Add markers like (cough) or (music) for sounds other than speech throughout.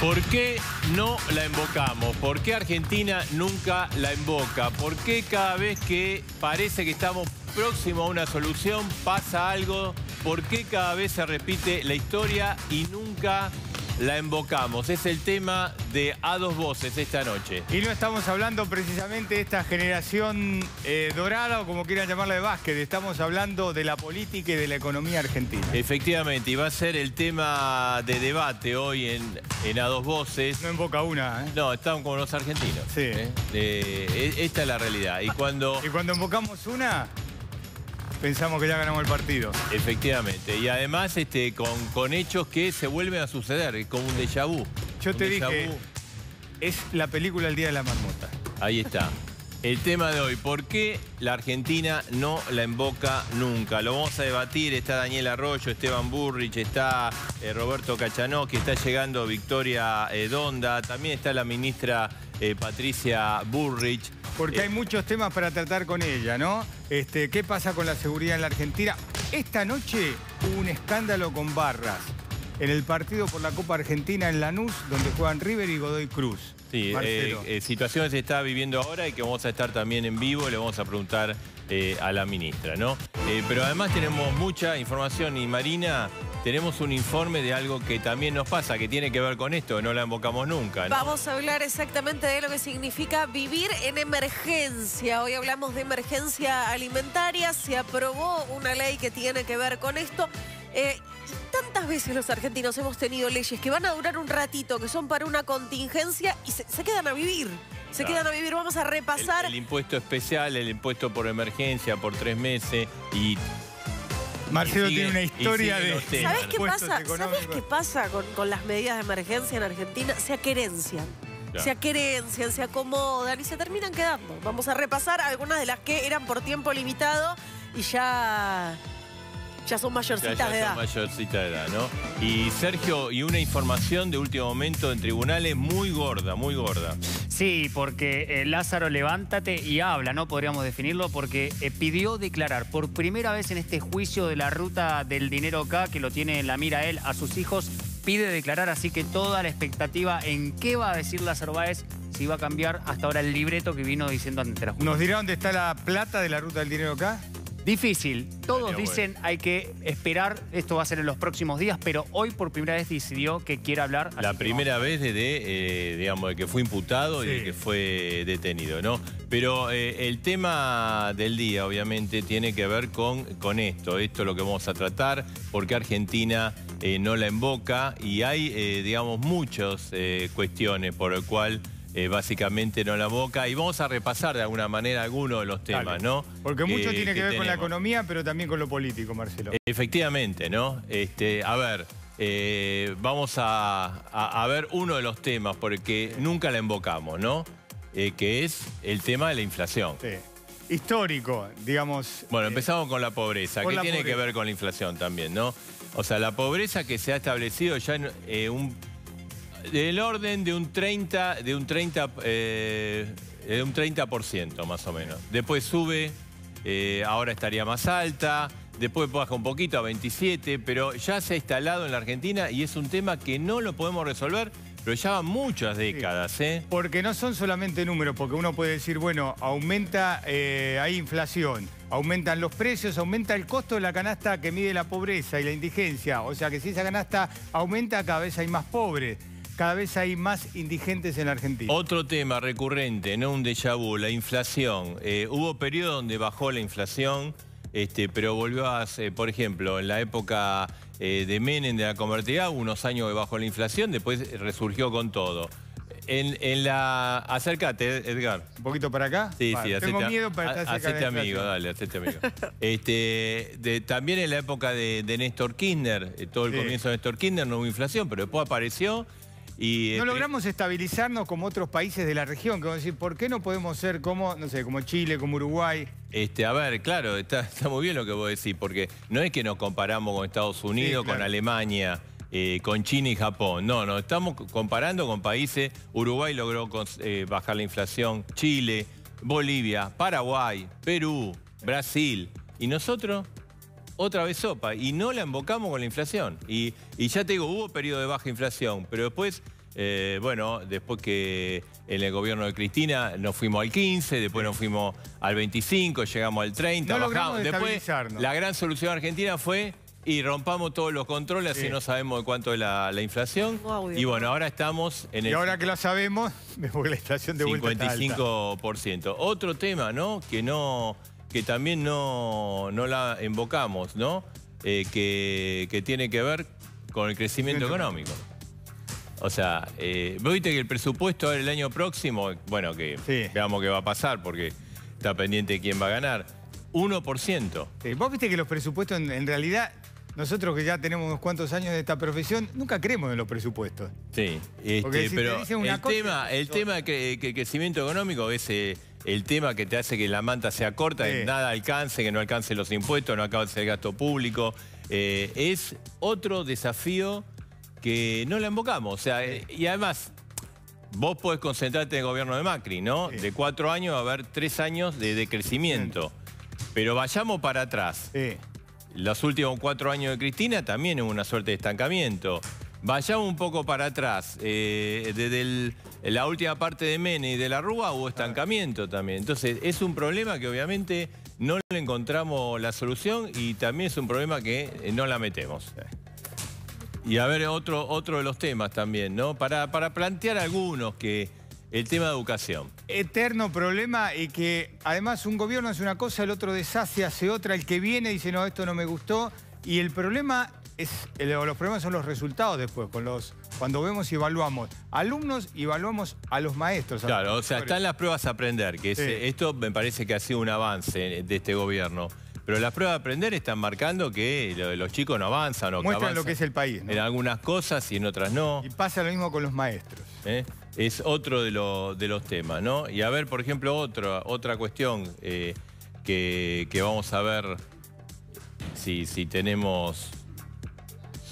¿Por qué no la invocamos? ¿Por qué Argentina nunca la invoca? ¿Por qué cada vez que parece que estamos próximos a una solución pasa algo? ¿Por qué cada vez se repite la historia y nunca la invocamos. Es el tema de A Dos Voces esta noche. Y no estamos hablando precisamente de esta generación eh, dorada o como quieran llamarla de básquet. Estamos hablando de la política y de la economía argentina. Efectivamente, y va a ser el tema de debate hoy en, en A Dos Voces. No invoca una, ¿eh? No, estamos como los argentinos. Sí. Eh, eh, e, esta es la realidad. Y cuando... y cuando invocamos una pensamos que ya ganamos el partido. Efectivamente. Y además este, con, con hechos que se vuelven a suceder, como un déjà vu. Yo te dije, es la película El Día de la Marmota. Ahí está. El tema de hoy, ¿por qué la Argentina no la emboca nunca? Lo vamos a debatir, está Daniel Arroyo, Esteban Burrich, está eh, Roberto Cachanó, que está llegando Victoria eh, Donda, también está la ministra eh, Patricia Burrich. Porque hay muchos temas para tratar con ella, ¿no? Este, ¿Qué pasa con la seguridad en la Argentina? Esta noche hubo un escándalo con barras en el partido por la Copa Argentina en Lanús, donde juegan River y Godoy Cruz. Sí, eh, eh, situaciones que está viviendo ahora y que vamos a estar también en vivo, y le vamos a preguntar eh, a la ministra, ¿no? pero además tenemos mucha información y Marina, tenemos un informe de algo que también nos pasa, que tiene que ver con esto, no la invocamos nunca. Vamos a hablar exactamente de lo que significa vivir en emergencia. Hoy hablamos de emergencia alimentaria, se aprobó una ley que tiene que ver con esto tantas veces los argentinos hemos tenido leyes que van a durar un ratito, que son para una contingencia y se, quedan a vivir. Se quedan a vivir, vamos a repasar. El, impuesto especial, el impuesto por emergencia por tres meses y... Marcelo tiene una historia de... ¿Sabés qué pasa? qué pasa con, las medidas de emergencia en Argentina? Se aquerencian. se aquerencian, se acomodan y se terminan quedando. Vamos a repasar algunas de las que eran por tiempo limitado y ya ya son mayorcitas de edad. de edad, ¿no? Y Sergio, y una información de último momento en tribunales muy gorda, muy gorda. Sí, porque eh, Lázaro, levántate y habla, ¿no? Podríamos definirlo, porque eh, pidió declarar por primera vez en este juicio de la ruta del dinero acá, que lo tiene en la mira él, a sus hijos, pide declarar, así que toda la expectativa en qué va a decir Lázaro Báez si va a cambiar hasta ahora el libreto que vino diciendo ante la justicia. ¿Nos dirá dónde está la plata de la ruta del dinero acá? Difícil. Todos dicen hay que esperar, esto va a ser en los próximos días, pero hoy por primera vez decidió que quiere hablar. La primera vez desde, eh, digamos, de que fue imputado y de que fue detenido, ¿no? Pero eh, el tema del día, obviamente, tiene que ver con, con esto. Esto es lo que vamos a tratar, porque Argentina eh, no la invoca y hay, digamos, muchas cuestiones por el cual... Eh, básicamente no la boca. Y vamos a repasar de alguna manera algunos de los temas, ¿no? Porque mucho tiene que, ver con la economía, pero también con lo político, Marcelo. E, efectivamente, ¿no? Este, a ver, eh, vamos a, ver uno de los temas, porque nunca la invocamos, ¿no? Eh, que es el tema de la inflación. Sí. Histórico, digamos. Bueno, empezamos con la pobreza, que tiene que ver con la inflación también, ¿no? O sea, la pobreza que se ha establecido ya en un del orden de un 30, de un 30, eh, de un 30% más o menos. Después sube, eh, ahora estaría más alta, después baja un poquito a 27, pero ya se ha instalado en la Argentina y es un tema que no lo podemos resolver pero ya van muchas décadas, ¿eh? Porque no son solamente números, porque uno puede decir, bueno, aumenta, hay inflación, aumentan los precios, aumenta el costo de la canasta que mide la pobreza y la indigencia. O sea que si esa canasta aumenta, cada vez hay más pobres cada vez hay más indigentes en la Argentina. Otro tema recurrente, no un déjà vu, la inflación. Eh, hubo periodos donde bajó la inflación, este, pero volvió a, por ejemplo, en la época eh, de Menem de la convertida unos años que bajó la inflación, después resurgió con todo. En, la... Acércate, Edgar. ¿Un poquito para acá? Sí, sí, acércate Tengo miedo para estar amigo, dale, hacete amigo. este, de, también en la época de, Néstor Kirchner, eh, todo el comienzo de Néstor Kirchner no hubo inflación, pero después apareció no este, logramos estabilizarnos como otros países de la región, que decir, ¿por qué no podemos ser como, no sé, como Chile, como Uruguay? Este, a ver, claro, está, (laughs) muy bien lo que vos decís, porque no es que nos comparamos con Estados Unidos, con Alemania, eh, con China y Japón. No, no, estamos comparando con países. Uruguay logró eh, bajar la inflación, Chile, Bolivia, Paraguay, Perú, Brasil. ¿Y nosotros? otra vez sopa y no la embocamos con la inflación. Y, ya te digo, hubo periodo de baja inflación, pero después... Eh, bueno, después que en el gobierno de Cristina nos fuimos al 15, después nos fuimos al 25, llegamos al 30, bajamos. Después la gran solución argentina fue y rompamos todos los controles y no sabemos de cuánto es la, inflación. Y bueno, ahora estamos en el... Y ahora que la sabemos, después (laughs) la inflación de 55%. Vuelta está Otro tema, ¿no? Que no que también no, la invocamos, ¿no? Eh, que, tiene que ver con el crecimiento económico. O sea, eh, ¿vos viste que el presupuesto del año próximo, bueno, que veamos qué va a pasar porque está pendiente quién va a ganar, 1%. Sí, vos viste que los presupuestos en, realidad nosotros que ya tenemos unos cuantos años de esta profesión, nunca creemos en los presupuestos. Sí, este, pero el, tema, el que, crecimiento económico es veces eh, el tema que te hace que la manta sea corta, que nada alcance, que no alcance los impuestos, no alcance el gasto público. Eh, es otro desafío que no le invocamos. O sea, eh, y además, vos podés concentrarte en el gobierno de Macri, ¿no? De cuatro años va a haber tres años de, decrecimiento. Pero vayamos para atrás. Los últimos cuatro años de Cristina también hubo una suerte de estancamiento. Vayamos un poco para atrás, eh, desde la última parte de Mene y de la Rúa hubo estancamiento también. Entonces, es un problema que obviamente no le encontramos la solución y también es un problema que eh, no la metemos. Y a ver, otro, otro de los temas también, ¿no? Para, para plantear algunos que... El tema de educación. Eterno problema y que además un gobierno hace una cosa, el otro deshace, hace otra, el que viene dice no, esto no me gustó. Y el problema eh, los problemas son los resultados después, cuando vemos y evaluamos alumnos y evaluamos a los maestros. claro, o sea, están las pruebas a aprender, que eh, esto me parece que ha sido un avance de este gobierno. Pero las pruebas a aprender están marcando que los chicos no avanzan. O Muestran que avanzan lo que es el país. En algunas cosas y en otras no. Y pasa lo mismo con los maestros. ¿Eh? Es otro de, los temas, ¿no? Y a ver, por ejemplo, otra otra cuestión que, vamos a ver si tenemos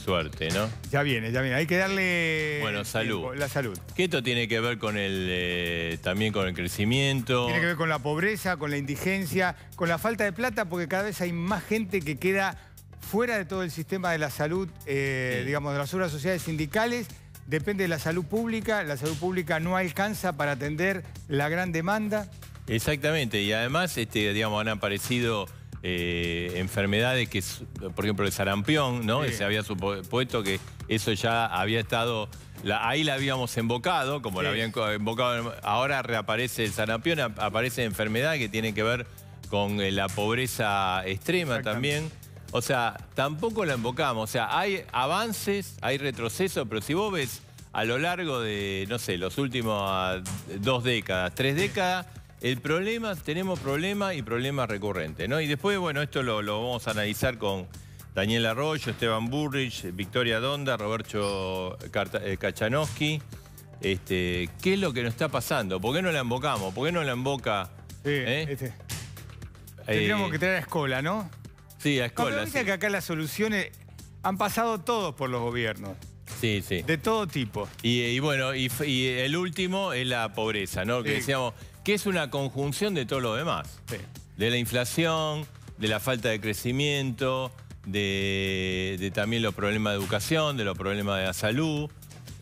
suerte, ¿no? Ya viene, ya viene. Hay que darle... Bueno, eh, salud. la salud. ¿Qué esto tiene que ver con el, eh, también con el crecimiento. Tiene que ver con la pobreza, con la indigencia, con la falta de plata, porque cada vez hay más gente que queda fuera de todo el sistema de la salud, eh, digamos, de las obras sociales sindicales depende de la salud pública, la salud pública no alcanza para atender la gran demanda. Exactamente, y además este, digamos, han aparecido eh, enfermedades que, por ejemplo, el sarampión, ¿no? se había supuesto que eso ya había estado... ahí la habíamos invocado, como la habían invocado... Ahora reaparece el sarampión, aparece enfermedad que tiene que ver con eh, la pobreza extrema también. O sea, tampoco la invocamos. O sea, hay avances, hay retrocesos, pero si vos ves a lo largo de, no sé, los últimos ah, dos décadas, tres décadas, el problema, tenemos problema y problema recurrente, ¿no? Y después, bueno, esto lo, vamos a analizar con Daniel Arroyo, Esteban Burrich, Victoria Donda, Roberto eh, Kachanowski. Este, ¿Qué es lo que nos está pasando? ¿Por qué no la embocamos? ¿Por qué no la emboca? Sí, eh? Este. Eh, que traer a Escola, ¿no? Sí, a Escola. No, pero que acá las soluciones han pasado todos por los gobiernos. Sí, sí. De todo tipo. Y, bueno, y, el último es la pobreza, ¿no? Que decíamos, que es una conjunción de todo lo demás. De la inflación, de la falta de crecimiento, de, también los problemas de educación, de los problemas de la salud.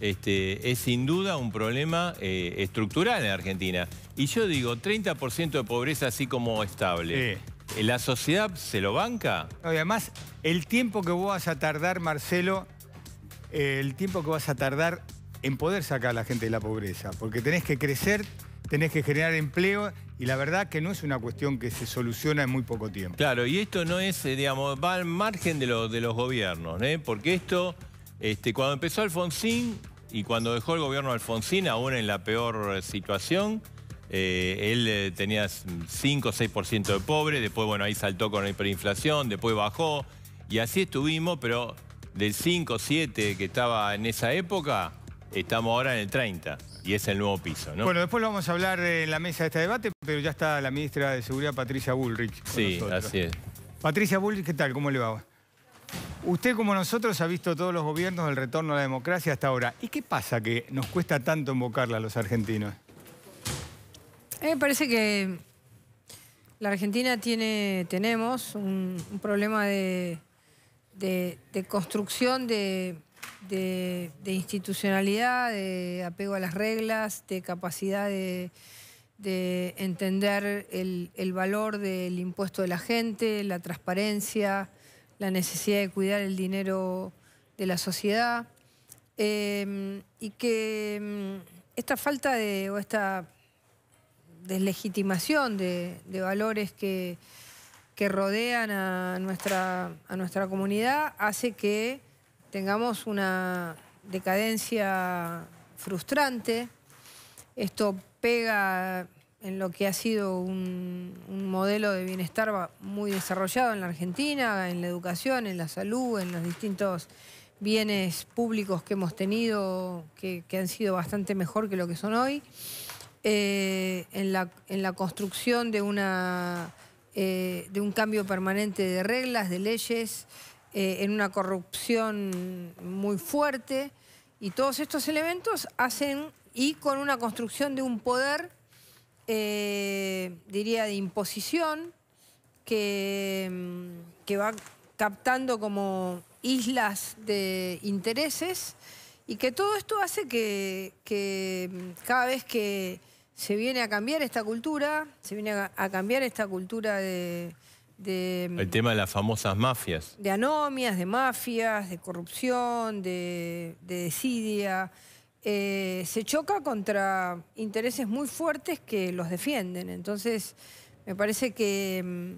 Este, es sin duda un problema eh, estructural en Argentina. Y yo digo, 30% de pobreza así como estable. ¿La sociedad se lo banca? además, el tiempo que vos vas a tardar, Marcelo, eh, el tiempo que vas a tardar en poder sacar a la gente de la pobreza. Porque tenés que crecer tenés que generar empleo y la verdad que no es una cuestión que se soluciona en muy poco tiempo. Claro, y esto no es, eh, digamos, va al margen de, de los gobiernos, ¿eh? porque esto, este, cuando empezó Alfonsín y cuando dejó el gobierno Alfonsín, aún en la peor eh, situación, eh, él tenía 5 o 6% de pobre, después, bueno, ahí saltó con la hiperinflación, después bajó, y así estuvimos, pero del 5 o 7 que estaba en esa época, estamos ahora en el 30 y es el nuevo piso. ¿no? Bueno, después lo vamos a hablar en la mesa de este debate, pero ya está la ministra de Seguridad, Patricia Bullrich. Con sí, así es. Patricia Bullrich, ¿qué tal? ¿Cómo le va? Usted, como nosotros, ha visto todos los gobiernos del retorno a la democracia hasta ahora. ¿Y qué pasa que nos cuesta tanto invocarla a los argentinos? A mí me parece que la Argentina tiene, tenemos un, problema de construcción de, de, institucionalidad, de apego a las reglas, de capacidad de, entender el, valor del impuesto de la gente, la transparencia, la necesidad de cuidar el dinero de la sociedad. Em, y que em, esta falta de, o esta deslegitimación de, de valores que, que rodean a nuestra, a nuestra comunidad hace que tengamos una decadencia frustrante. Esto pega en lo que ha sido un, modelo de bienestar muy desarrollado en la Argentina, en la educación, en la salud, en los distintos bienes públicos que hemos tenido, que, han sido bastante mejor que lo que son hoy, eh, en, la, construcción de, eh, de un cambio permanente de reglas, de leyes, eh, en una corrupción muy fuerte. Y todos estos elementos hacen, y con una construcción de un poder, eh, diría, de imposición, que, que va captando como islas de intereses y que todo esto hace que, cada vez que se viene a cambiar esta cultura, se viene a cambiar esta cultura de, Mm, el tema de las famosas mafias. De anomias, de mafias, de corrupción, de, desidia. Eh, se choca contra intereses muy fuertes que los defienden. Entonces, me parece que mm,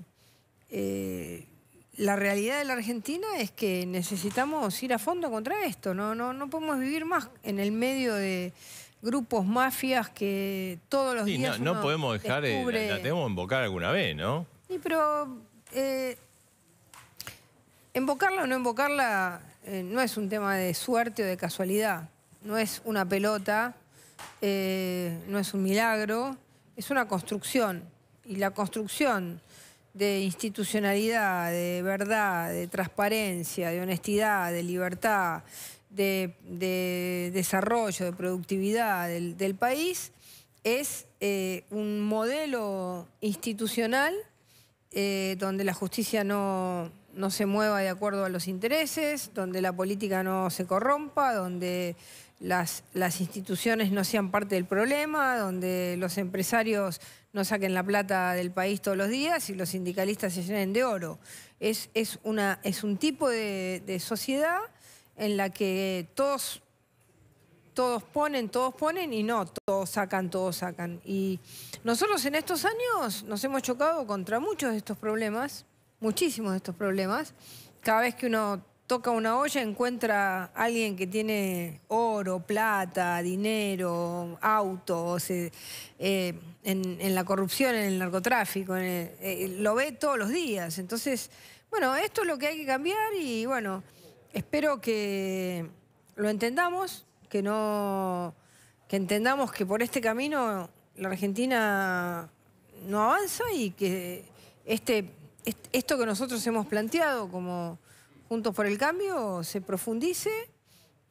eh, la realidad de la Argentina es que necesitamos ir a fondo contra esto. No, no, no podemos vivir más en el medio de grupos mafias que todos los días. No, podemos dejar, eh, descubre... la, tenemos invocar alguna vez, ¿no? Sí, pero eh, o no invocarla eh, no es un tema de suerte o de casualidad. No es una pelota, eh, no es un milagro, es una construcción. Y la construcción de institucionalidad, de verdad, de transparencia, de honestidad, de libertad, de, desarrollo, de productividad del, país, es eh, un modelo institucional eh, donde la justicia no, no se mueva de acuerdo a los intereses, donde la política no se corrompa, donde las, las, instituciones no sean parte del problema, donde los empresarios no saquen la plata del país todos los días y los sindicalistas se llenen de oro. Es, es, una, es un tipo de sociedad en la que todos todos ponen, todos ponen y no, todos sacan, todos sacan. Y nosotros en estos años nos hemos chocado contra muchos de estos problemas, muchísimos de estos problemas. Cada vez que uno toca una olla encuentra a alguien que tiene oro, plata, dinero, autos, eh, en, la corrupción, en el narcotráfico, eh, lo ve todos los días. Entonces, bueno, esto es lo que hay que cambiar y bueno, espero que lo entendamos, que no entendamos que por este camino la Argentina no avanza y que este, esto que nosotros hemos planteado como Juntos por el Cambio se profundice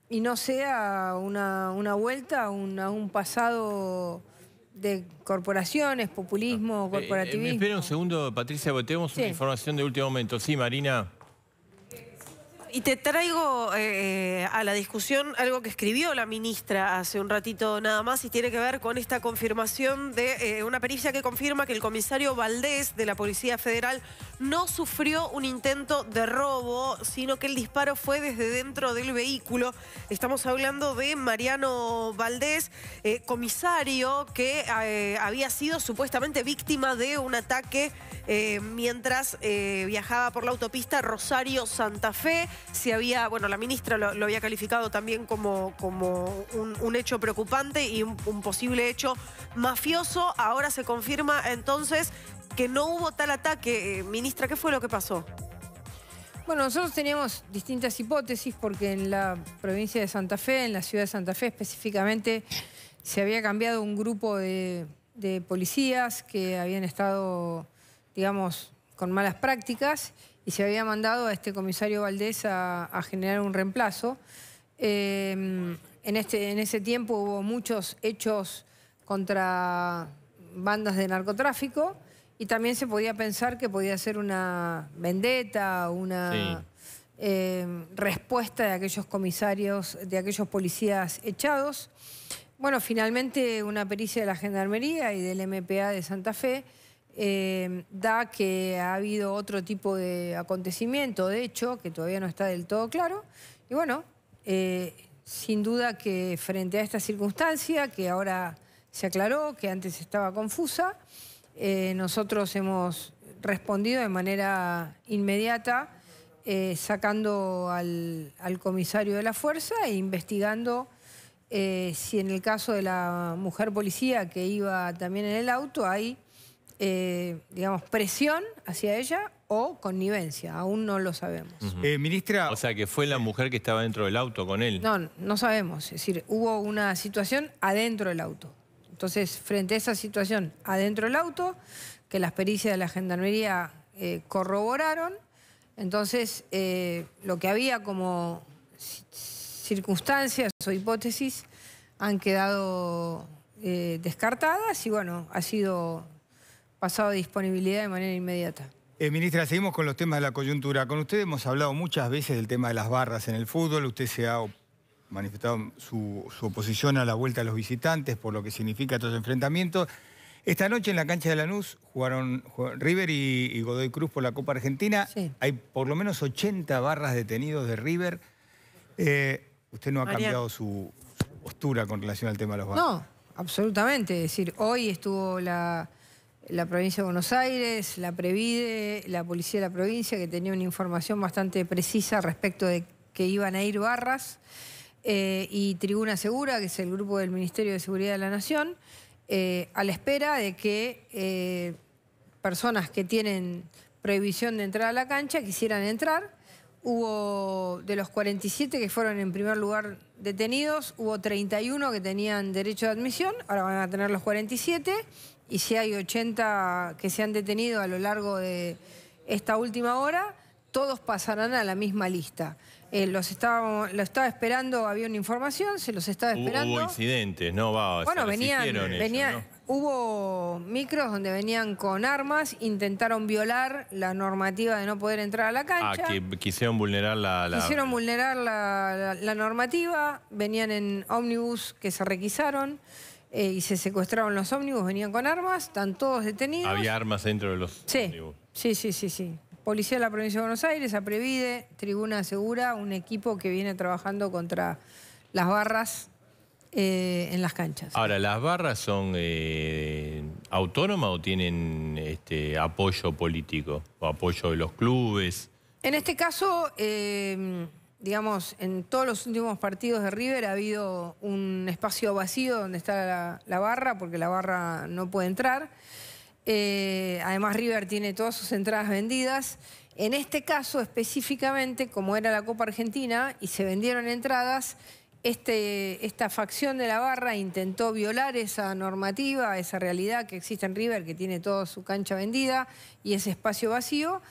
y no sea una, vuelta a un, pasado de corporaciones, populismo, ah. eh, eh, corporativismo. espera un segundo, Patricia, porque tenemos una información de último momento. Sí, Marina. Y te traigo eh, a la discusión algo que escribió la ministra hace un ratito nada más y tiene que ver con esta confirmación de eh, una pericia que confirma que el comisario Valdés de la Policía Federal no sufrió un intento de robo, sino que el disparo fue desde dentro del vehículo. Estamos hablando de Mariano Valdés, eh, comisario que había sido supuestamente víctima de un ataque mientras viajaba por la autopista Rosario-Santa Fe si había, bueno, la ministra lo, había calificado también como, un, hecho preocupante y un, posible hecho mafioso. Ahora se confirma entonces que no hubo tal ataque. Eh, ministra, ¿qué fue lo que pasó? Bueno, nosotros teníamos distintas hipótesis porque en la provincia de Santa Fe, en la ciudad de Santa Fe específicamente, se había cambiado un grupo de policías que habían estado, digamos, con malas prácticas y se había mandado a este comisario Valdés a, generar un reemplazo. Em, en, este, en ese tiempo hubo muchos hechos contra bandas de narcotráfico y también se podía pensar que podía ser una vendetta, una em, respuesta de aquellos comisarios, de aquellos policías echados. Bueno, finalmente una pericia de la Gendarmería y del MPA de Santa Fe Em, da que ha habido otro tipo de acontecimiento, de hecho, que todavía no está del todo claro. Y bueno, eh, sin duda que frente a esta circunstancia, que ahora se aclaró, que antes estaba confusa, eh, nosotros hemos respondido de manera inmediata, eh, sacando al, al, comisario de la fuerza e investigando si en el caso de la mujer policía que iba también en el auto hay eh, digamos, presión hacia ella o connivencia. Aún no lo sabemos. Eh, ministra... O sea, que fue la mujer que estaba dentro del auto con él. No, no sabemos. Es decir, hubo una situación adentro del auto. Entonces, frente a esa situación adentro del auto, que las pericias de la gendarmería eh, corroboraron, entonces lo que había como circunstancias o hipótesis han quedado descartadas y bueno, ha sido pasado a disponibilidad de manera inmediata. Eh, ministra, seguimos con los temas de la coyuntura. Con usted hemos hablado muchas veces del tema de las barras en el fútbol. Usted se ha manifestado su, oposición a la vuelta de los visitantes por lo que significa estos enfrentamientos. Esta noche en la cancha de Lanús jugaron, jugaron River y, Godoy Cruz por la Copa Argentina. Hay por lo menos 80 barras detenidos de River. Eh, usted no ha cambiado su postura con relación al tema de los barras. No, absolutamente. Es decir, hoy estuvo la la provincia de Buenos Aires, la Previde, la policía de la provincia, que tenía una información bastante precisa respecto de que iban a ir barras, eh, y Tribuna Segura, que es el grupo del Ministerio de Seguridad de la Nación, eh, a la espera de que eh, personas que tienen prohibición de entrar a la cancha quisieran entrar. Hubo, de los 47 que fueron en primer lugar detenidos, hubo 31 que tenían derecho de admisión, ahora van a tener los 47 y si hay 80 que se han detenido a lo largo de esta última hora, todos pasarán a la misma lista. Eh, los estaba, lo estaba esperando, había una información, se los estaba esperando. Hubo, incidentes, ¿no? Va, bueno, venían, venían hubo micros donde venían con armas, intentaron violar la normativa de no poder entrar a la ah, cancha. Ah, que quisieron vulnerar la... Quisieron vulnerar la normativa, venían en ómnibus que se requisaron. Eh, y se secuestraron los ómnibus, venían con armas, están todos detenidos. Había armas dentro de los sí, ómnibus. Sí, sí, sí, sí. Policía de la Provincia de Buenos Aires, Aprevide, Tribuna Segura, un equipo que viene trabajando contra las barras eh, en las canchas. Ahora, ¿las barras son eh, autónomas o tienen este, apoyo político o apoyo de los clubes? En este caso digamos, en todos los últimos partidos de River ha habido un espacio vacío donde está la, barra, porque la barra no puede entrar. Eh, además, River tiene todas sus entradas vendidas. En este caso específicamente, como era la Copa Argentina y se vendieron entradas, este, esta facción de la barra intentó violar esa normativa, esa realidad que existe en River, que tiene toda su cancha vendida y ese espacio vacío.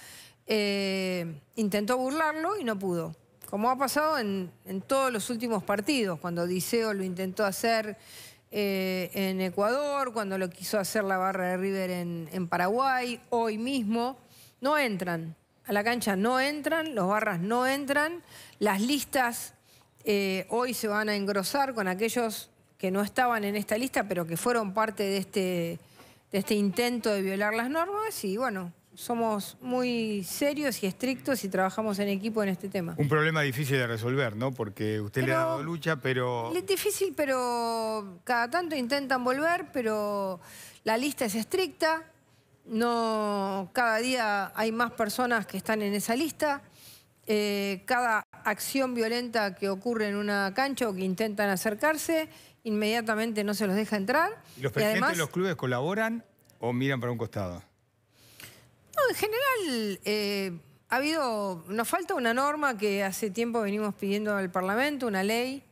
Eh, intentó burlarlo y no pudo como ha pasado en, todos los últimos partidos, cuando Diceo lo intentó hacer eh, en Ecuador, cuando lo quiso hacer la barra de River en, Paraguay, hoy mismo, no entran. A la cancha no entran, los barras no entran, las listas eh, hoy se van a engrosar con aquellos que no estaban en esta lista, pero que fueron parte de este, de este intento de violar las normas y bueno, somos muy serios y estrictos y trabajamos en equipo en este tema. Un problema difícil de resolver, ¿no? Porque usted le ha dado lucha, pero... Es difícil, pero cada tanto intentan volver, pero la lista es estricta. No, cada día hay más personas que están en esa lista. Eh, cada acción violenta que ocurre en una cancha o que intentan acercarse, inmediatamente no se los deja entrar. ¿Y los presidentes de los clubes colaboran o miran para un costado? en general eh, ha habido, nos falta una norma que hace tiempo venimos pidiendo al Parlamento, una ley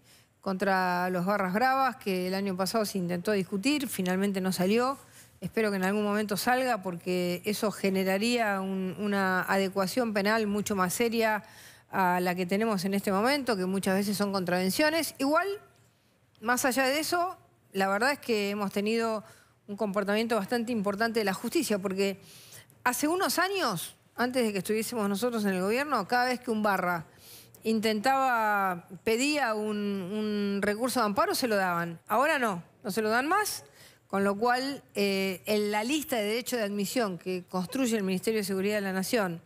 contra los barras bravas que el año pasado se intentó discutir, finalmente no salió. Espero que en algún momento salga porque eso generaría una adecuación penal mucho más seria a la que tenemos en este momento, que muchas veces son contravenciones. Igual, más allá de eso, la verdad es que hemos tenido un comportamiento bastante importante de la justicia porque hace unos años, antes de que estuviésemos nosotros en el gobierno, cada vez que un barra intentaba, pedía un, recurso de amparo, se lo daban. Ahora no, no se lo dan más. Con lo cual, eh, en la lista de derecho de admisión que construye el Ministerio de Seguridad de la Nación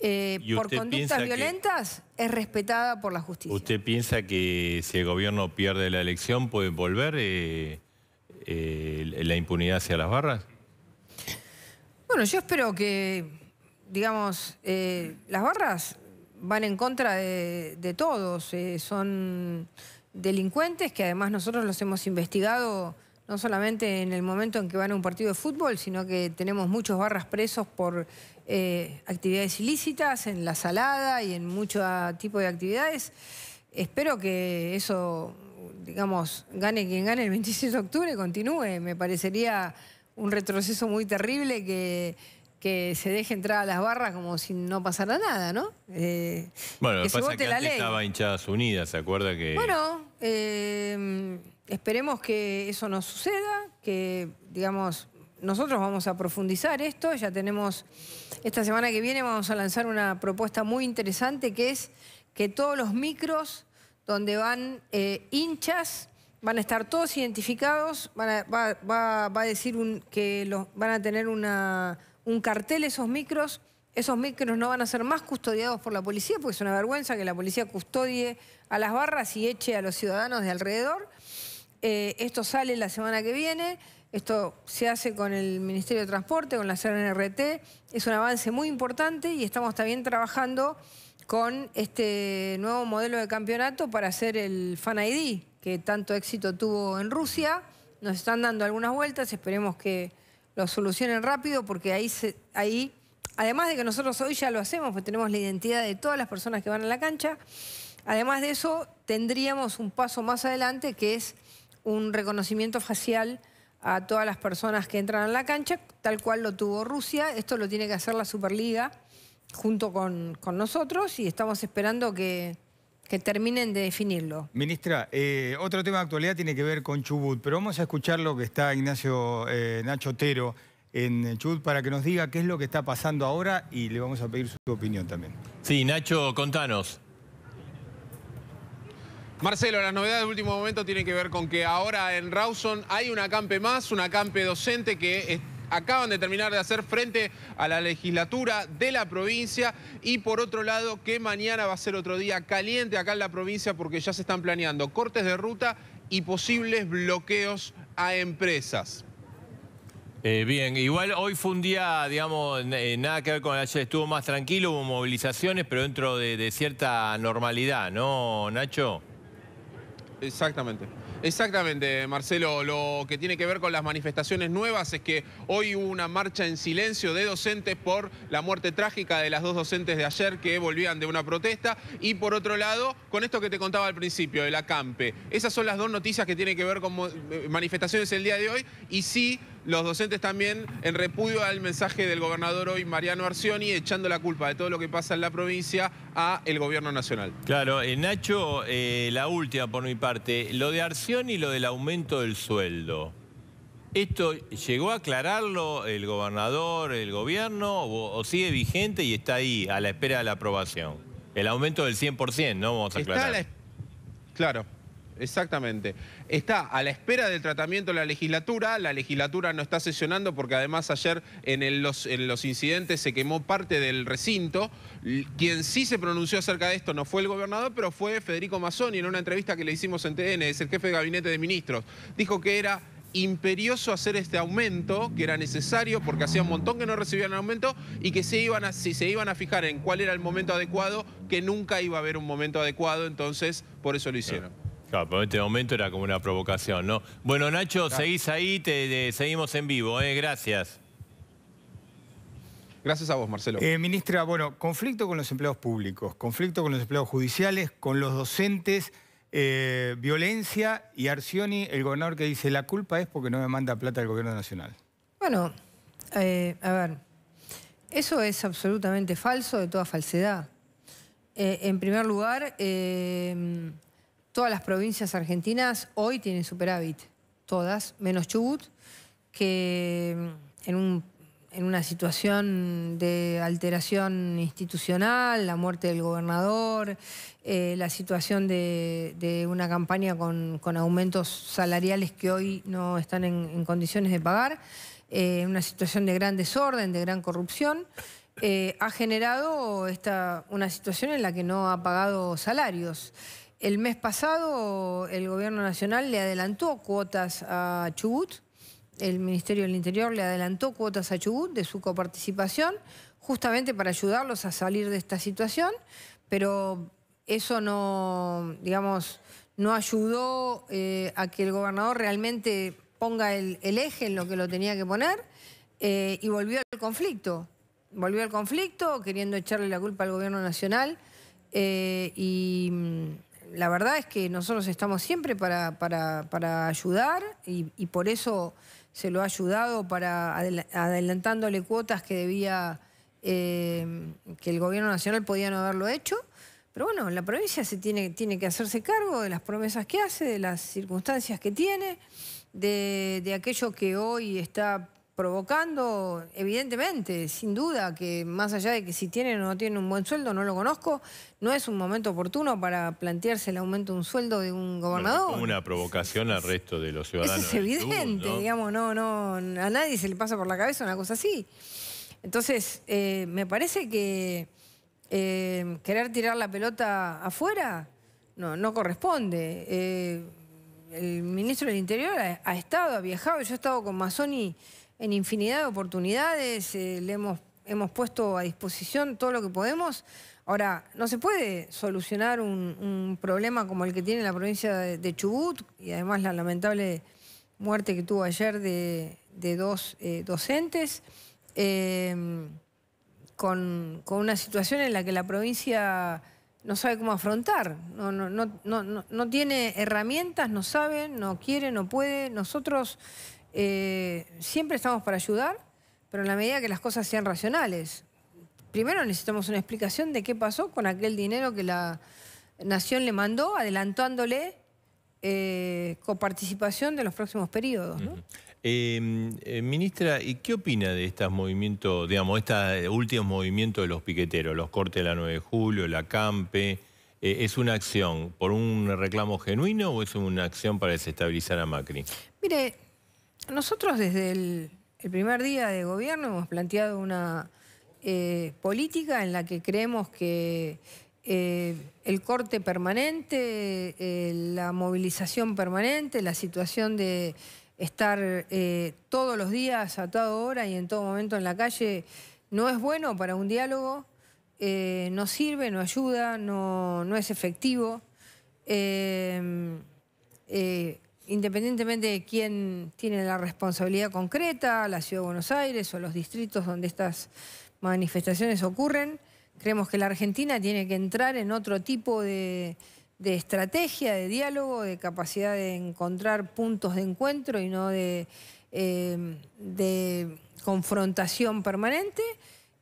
eh, por conductas violentas es respetada por la justicia. ¿Usted piensa que si el gobierno pierde la elección puede volver eh, la impunidad hacia las barras? Bueno, yo espero que, digamos, eh, las barras van en contra de, todos. Eh, son delincuentes que además nosotros los hemos investigado no solamente en el momento en que van a un partido de fútbol, sino que tenemos muchos barras presos por eh, actividades ilícitas, en la salada y en mucho tipo de actividades. Espero que eso, digamos, gane quien gane el 26 de octubre, continúe. Me parecería un retroceso muy terrible que, que se deje entrar a las barras como si no pasara nada, ¿no? Eh, bueno, que pasa que estaba hinchadas unidas, ¿se acuerda que...? Bueno, eh, esperemos que eso no suceda, que, digamos, nosotros vamos a profundizar esto, ya tenemos... Esta semana que viene vamos a lanzar una propuesta muy interesante que es que todos los micros donde van eh, hinchas van a estar todos identificados, van a, va, decir que van a tener una, un cartel esos micros. Esos micros no van a ser más custodiados por la policía, porque es una vergüenza que la policía custodie a las barras y eche a los ciudadanos de alrededor. Eh, esto sale la semana que viene, esto se hace con el Ministerio de Transporte, con la CNRT, es un avance muy importante y estamos también trabajando con este nuevo modelo de campeonato para hacer el Fan ID, que tanto éxito tuvo en Rusia. Nos están dando algunas vueltas, esperemos que lo solucionen rápido porque ahí, ahí además de que nosotros hoy ya lo hacemos, pues tenemos la identidad de todas las personas que van a la cancha, además de eso tendríamos un paso más adelante que es un reconocimiento facial a todas las personas que entran a la cancha, tal cual lo tuvo Rusia, esto lo tiene que hacer la Superliga junto con, con nosotros y estamos esperando que, que terminen de definirlo. Ministra, eh, otro tema de actualidad tiene que ver con Chubut, pero vamos a escuchar lo que está Ignacio eh, Nacho Otero en Chubut para que nos diga qué es lo que está pasando ahora y le vamos a pedir su opinión también. Sí, Nacho, contanos. Marcelo, las novedades del último momento tienen que ver con que ahora en Rawson hay una campe más, una campe docente que acaban de terminar de hacer frente a la legislatura de la provincia y por otro lado que mañana va a ser otro día caliente acá en la provincia porque ya se están planeando cortes de ruta y posibles bloqueos a empresas. Eh, bien, igual hoy fue un día, digamos, eh, nada que ver con ayer, estuvo más tranquilo, hubo movilizaciones, pero dentro de cierta normalidad, ¿no, Nacho? Exactamente. Exactamente, Marcelo. Lo que tiene que ver con las manifestaciones nuevas es que hoy hubo una marcha en silencio de docentes por la muerte trágica de las dos docentes de ayer que volvían de una protesta. Y por otro lado, con esto que te contaba al principio, de la CAMPE. Esas son las dos noticias que tienen que ver con eh, manifestaciones el día de hoy. Y sí, los docentes también en repudio al mensaje del gobernador hoy, Mariano Arcioni, echando la culpa de todo lo que pasa en la provincia a el gobierno nacional. Claro, eh, Nacho, eh, la última por mi parte, lo de Arcioni y lo del aumento del sueldo. ¿Esto llegó a aclararlo el gobernador, el gobierno, o, sigue vigente y está ahí, a la espera de la aprobación? El aumento del 100%, ¿no? Vamos a aclarar. Claro, exactamente está a la espera del tratamiento de la legislatura. La legislatura no está sesionando porque además ayer en, los, incidentes se quemó parte del recinto. Quien sí se pronunció acerca de esto no fue el gobernador, pero fue Federico Mazzoni en una entrevista que le hicimos en TN, es el jefe de gabinete de ministros. Dijo que era imperioso hacer este aumento, que era necesario porque hacía un montón que no recibían el aumento y que si se iban a fijar en cuál era el momento adecuado, que nunca iba a haber un momento adecuado, entonces por eso lo hicieron. Claro, pero en este momento era como una provocación, ¿no? Bueno, Nacho, seguís ahí, te, seguimos en vivo, ¿eh? Gracias. Gracias a vos, Marcelo. Eh, ministra, bueno, conflicto con los empleados públicos, conflicto con los empleados judiciales, con los docentes, eh, violencia y Arcioni, el gobernador que dice la culpa es porque no me manda plata el gobierno nacional. Bueno, eh, a ver, eso es absolutamente falso, de toda falsedad. en primer lugar... Todas las provincias argentinas hoy tienen superávit, todas, menos Chubut, que mm, en, una situación de alteración institucional, la muerte del gobernador, eh, la situación de, una campaña con, aumentos salariales que hoy no están en, condiciones de pagar, eh, una situación de gran desorden, de gran corrupción, eh, ha generado esta, una situación en la que no ha pagado salarios. El mes pasado el Gobierno Nacional le adelantó cuotas a Chubut, el Ministerio del Interior le adelantó cuotas a Chubut de su coparticipación, justamente para ayudarlos a salir de esta situación, pero eso no, digamos, no ayudó eh, a que el gobernador realmente ponga el, eje en lo que lo tenía que poner eh, y volvió al conflicto. Volvió al conflicto queriendo echarle la culpa al gobierno nacional eh, y la verdad es que nosotros estamos siempre para, para, ayudar y, por eso se lo ha ayudado para adelantándole cuotas que debía, eh, que el gobierno nacional podía no haberlo hecho. Pero bueno, la provincia se tiene, tiene que hacerse cargo de las promesas que hace, de las circunstancias que tiene, de, de aquello que hoy está provocando, evidentemente, sin duda, que más allá de que si tienen o no tienen un buen sueldo, no lo conozco, no es un momento oportuno para plantearse el aumento de un sueldo de un gobernador. Como una provocación al resto de los ciudadanos. es evidente, digamos, no, no, a nadie se le pasa por la cabeza una cosa así. Entonces, eh, me parece que eh, querer tirar la pelota afuera no, corresponde. Eh, el ministro del Interior ha, estado, ha viajado, yo he estado con Mazzoni en infinidad de oportunidades, eh, le hemos, hemos puesto a disposición todo lo que podemos. Ahora, no se puede solucionar un, problema como el que tiene la provincia de, Chubut y además la lamentable muerte que tuvo ayer de, dos eh, docentes, em, con, una situación en la que la provincia no sabe cómo afrontar, no, no, no, no, tiene herramientas, no sabe, no quiere, no puede. Nosotros eh, siempre estamos para ayudar, pero en la medida que las cosas sean racionales. Primero necesitamos una explicación de qué pasó con aquel dinero que la Nación le mandó, adelantándole eh, coparticipación de los próximos periodos. Em, eh, ministra, ¿y qué opina de estos movimientos, digamos, estos últimos movimientos de los piqueteros, los cortes de la 9 de julio, la CAMPE? ¿Es una acción por un reclamo genuino o es una acción para desestabilizar a Macri? Mire, nosotros desde el, primer día de gobierno hemos planteado una eh, política en la que creemos que eh, el corte permanente, eh, la movilización permanente, la situación de estar todos los días a toda hora y en todo momento en la calle no es bueno para un diálogo, no sirve, no ayuda, no, es efectivo independientemente de quién tiene la responsabilidad concreta, la Ciudad de Buenos Aires o los distritos donde estas manifestaciones ocurren, creemos que la Argentina tiene que entrar en otro tipo de, estrategia, de diálogo, de capacidad de encontrar puntos de encuentro y no de, em, de confrontación permanente.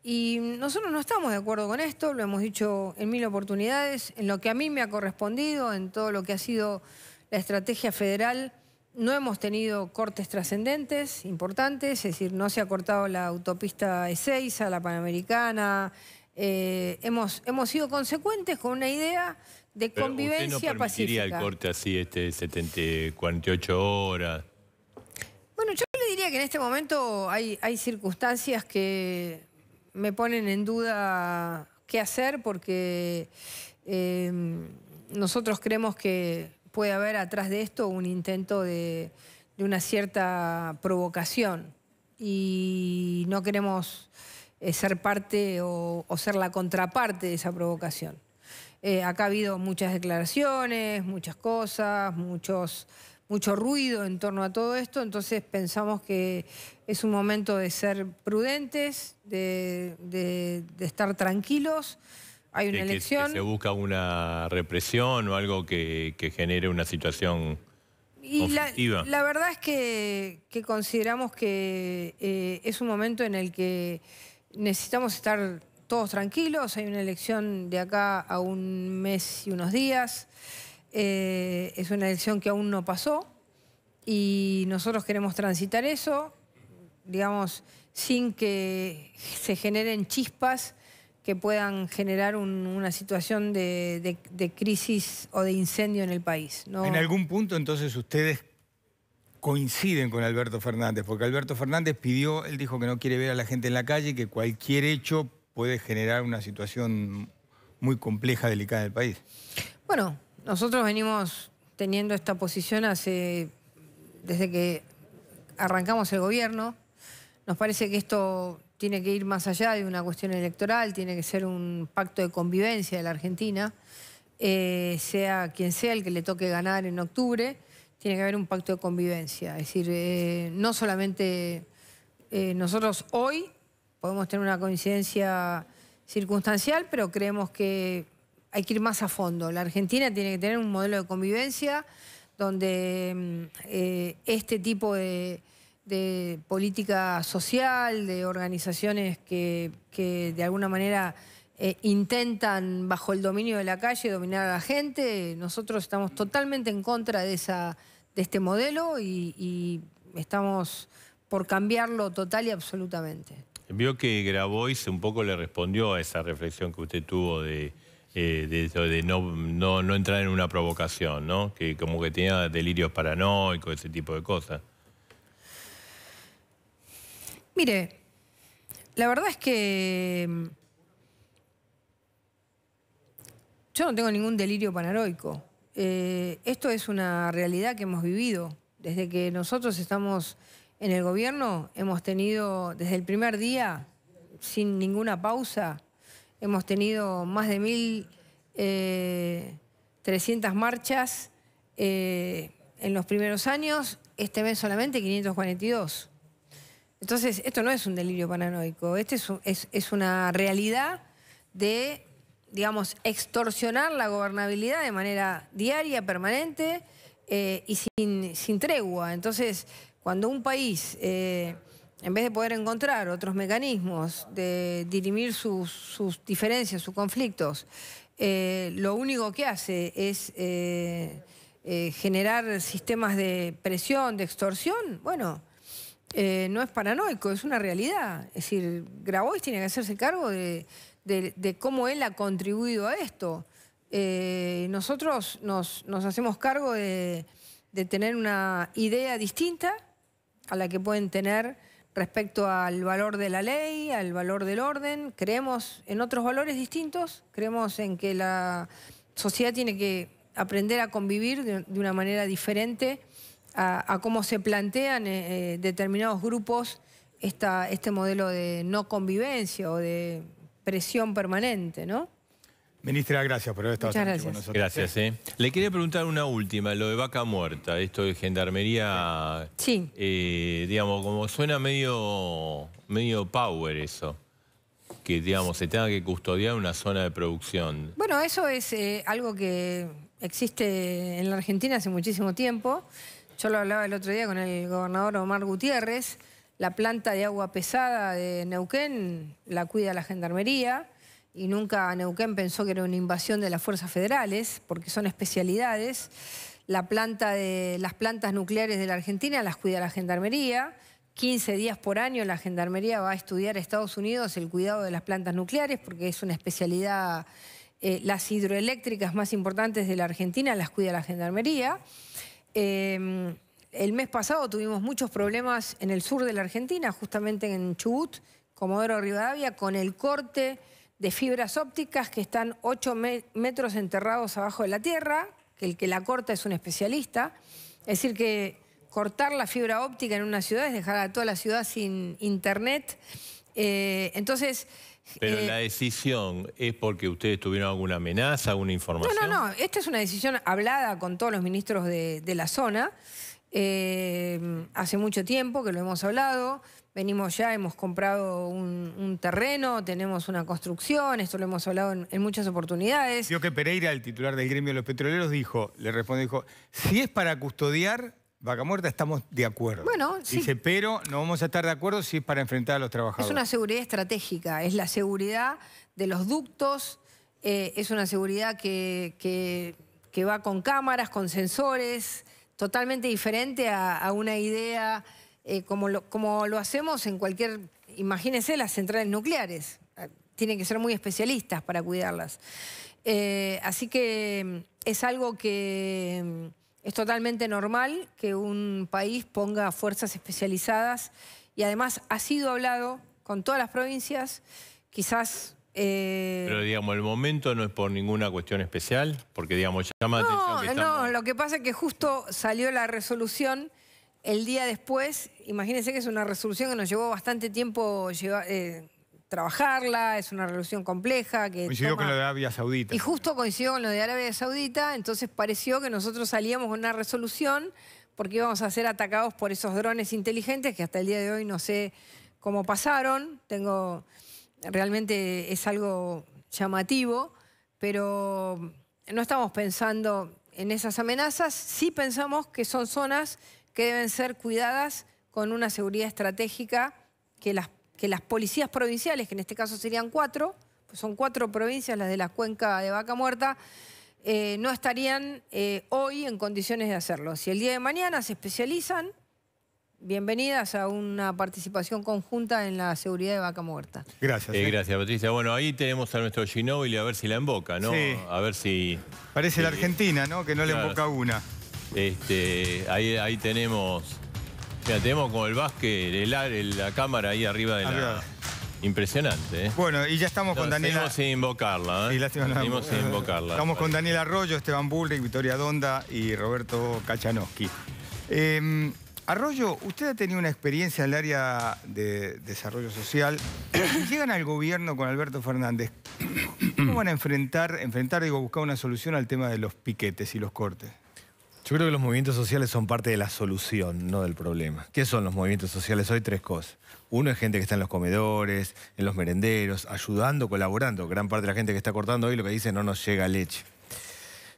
Y nosotros no estamos de acuerdo con esto, lo hemos dicho en mil oportunidades, en lo que a mí me ha correspondido, en todo lo que ha sido la estrategia federal. No hemos tenido cortes trascendentes importantes, es decir, no se ha cortado la autopista E6, la Panamericana. Eh, hemos, hemos sido consecuentes con una idea de convivencia pacífica. no permitiría el corte así, este 70, 48 horas? Bueno, yo le diría que en este momento hay, hay circunstancias que me ponen en duda qué hacer porque eh, nosotros creemos que puede haber atrás de esto un intento de, una cierta provocación y no queremos eh, ser parte o, ser la contraparte de esa provocación. Eh, acá ha habido muchas declaraciones, muchas cosas, muchos, mucho ruido en torno a todo esto, entonces pensamos que es un momento de ser prudentes, de estar tranquilos una elección. se busca una represión o algo que, genere una situación conflictiva. la, la, verdad es que, consideramos que eh, es un momento en el que necesitamos estar todos tranquilos. Hay una elección de acá a un mes y unos días. Eh, es una elección que aún no pasó y nosotros queremos transitar eso, digamos, sin que se generen chispas que puedan generar una situación de, crisis o de incendio en el país. En algún punto entonces ustedes coinciden con Alberto Fernández, porque Alberto Fernández pidió, él dijo que no quiere ver a la gente en la calle y que cualquier hecho puede generar una situación muy compleja, delicada del país. Bueno, nosotros venimos teniendo esta posición hace desde que arrancamos el gobierno. Nos parece que esto tiene que ir más allá de una cuestión electoral, tiene que ser un pacto de convivencia de la Argentina, eh, sea quien sea el que le toque ganar en octubre, tiene que haber un pacto de convivencia. Es decir, eh, no solamente eh, nosotros hoy podemos tener una coincidencia circunstancial, pero creemos que hay que ir más a fondo. La Argentina tiene que tener un modelo de convivencia donde mm, este tipo de de política social, de organizaciones que, de alguna manera eh, intentan, bajo el dominio de la calle, dominar a la gente. Nosotros estamos totalmente en contra de, esa, de este modelo y, estamos por cambiarlo total y absolutamente. Vio que Grabois un poco le respondió a esa reflexión que usted tuvo de, eh, no, no, entrar en una provocación, ¿no? Que como que tenía delirios paranoicos, ese tipo de cosas. Mire, la verdad es que mm, yo no tengo ningún delirio paranoico. Eh, esto es una realidad que hemos vivido. Desde que nosotros estamos en el gobierno, hemos tenido desde el primer día, sin ninguna pausa, hemos tenido más de 1.300 eh, marchas eh, en los primeros años, este mes solamente 542. Entonces, esto no es un delirio paranoico, este es, es, una realidad de, digamos, extorsionar la gobernabilidad de manera diaria, permanente eh, y sin, tregua. Entonces, cuando un país, eh, en vez de poder encontrar otros mecanismos de dirimir sus, diferencias, sus conflictos, eh, lo único que hace es generar sistemas de presión, de extorsión, bueno... Eh, no es paranoico, es una realidad. Es decir, Grabois tiene que hacerse cargo de, cómo él ha contribuido a esto. Eh, nosotros nos, hacemos cargo de, tener una idea distinta a la que pueden tener respecto al valor de la ley, al valor del orden. Creemos en otros valores distintos, creemos en que la sociedad tiene que aprender a convivir de una manera diferente a, cómo se plantean eh, eh, determinados grupos este modelo de no convivencia o de presión permanente, ¿no? Ministra, gracias por haber estado con nosotros. Gracias. Eh. Le quería preguntar una última, lo de vaca muerta, esto de gendarmería... Sí. digamos, como suena medio, medio power eso, que digamos se tenga que custodiar una zona de producción. Bueno, eso es algo que existe en la Argentina hace muchísimo tiempo. Yo lo hablaba el otro día con el gobernador Omar Gutiérrez. La planta de agua pesada de Neuquén la cuida la Gendarmería y nunca Neuquén pensó que era una invasión de las fuerzas federales porque son especialidades. La planta de, las plantas nucleares de la Argentina las cuida la Gendarmería. 15 días por año la Gendarmería va a estudiar a Estados Unidos el cuidado de las plantas nucleares porque es una especialidad... Eh, las hidroeléctricas más importantes de la Argentina las cuida la Gendarmería. Em, el mes pasado tuvimos muchos problemas en el sur de la Argentina, justamente en Chubut, Comodoro Rivadavia, con el corte de fibras ópticas que están 8 metros enterrados abajo de la tierra, que el que la corta es un especialista. Es decir, que cortar la fibra óptica en una ciudad es dejar a toda la ciudad sin internet. Eh, entonces, pero eh, la decisión es porque ustedes tuvieron alguna amenaza, alguna información. No, no, no. Esta es una decisión hablada con todos los ministros de, la zona. Eh, hace mucho tiempo que lo hemos hablado. Venimos ya, hemos comprado un, terreno, tenemos una construcción, esto lo hemos hablado en, muchas oportunidades. Vio que Pereira, el titular del gremio de los petroleros, dijo, le responde, dijo, si es para custodiar, Vaca Muerta estamos de acuerdo. Bueno, sí. Dice, pero no vamos a estar de acuerdo si es para enfrentar a los trabajadores. Es una seguridad estratégica, es la seguridad de los ductos, eh, es una seguridad que, va con cámaras, con sensores, totalmente diferente a, una idea eh, como, lo, como lo hacemos en cualquier... Imagínense las centrales nucleares, eh, tienen que ser muy especialistas para cuidarlas. así que mm, es algo que mm, es totalmente normal que un país ponga fuerzas especializadas y además ha sido hablado con todas las provincias, quizás... Eh, Pero digamos, el momento no es por ninguna cuestión especial, porque digamos, llama no, atención No, lo que pasa es que justo salió la resolución el día después, imagínense que es una resolución que nos llevó bastante tiempo llevar, eh, trabajarla, es una resolución compleja. Que coincidió con lo de Arabia Saudita. Y justo coincidió con lo de Arabia Saudita, entonces pareció que nosotros salíamos con una resolución porque íbamos a ser atacados por esos drones inteligentes que hasta el día de hoy no sé cómo pasaron. Tengo realmente es algo llamativo, pero no estamos pensando en esas amenazas, sí pensamos que son zonas que deben ser cuidadas con una seguridad estratégica que las que las policías provinciales, que en este caso serían cuatro, pues son cuatro provincias las de la cuenca de Vaca Muerta, eh, no estarían eh, hoy en condiciones de hacerlo. Si el día de mañana se especializan, bienvenidas a una participación conjunta en la seguridad de Vaca Muerta. Gracias. Eh, gracias, Patricia. Bueno, ahí tenemos a nuestro Ginóbili a ver si la emboca, ¿no? A ver si... Parece la Argentina, ¿no? Que no le emboca una. Este, ahí, ahí tenemos Mira, tenemos como el básquet, el, la cámara ahí arriba de la... Impresionante, ¿eh? Bueno, y ya estamos con Daniela... Seguimos sin invocarla, ¿eh? Sí, seguimos sin invocarla. Estamos con Daniel Arroyo, Esteban Bullrich, Victoria Donda y Roberto Kachanowski. Em, Arroyo, usted ha tenido una experiencia en el área de desarrollo social. llegan al gobierno con Alberto Fernández, ¿cómo van a enfrentar, enfrentar, digo, buscar una solución al tema de los piquetes y los cortes? Yo creo que los movimientos sociales son parte de la solución, no del problema. ¿Qué son los movimientos sociales? Hoy tres cosas. Uno es gente que está en los comedores, en los merenderos, ayudando, colaborando. Gran parte de la gente que está cortando hoy lo que dice no nos llega leche.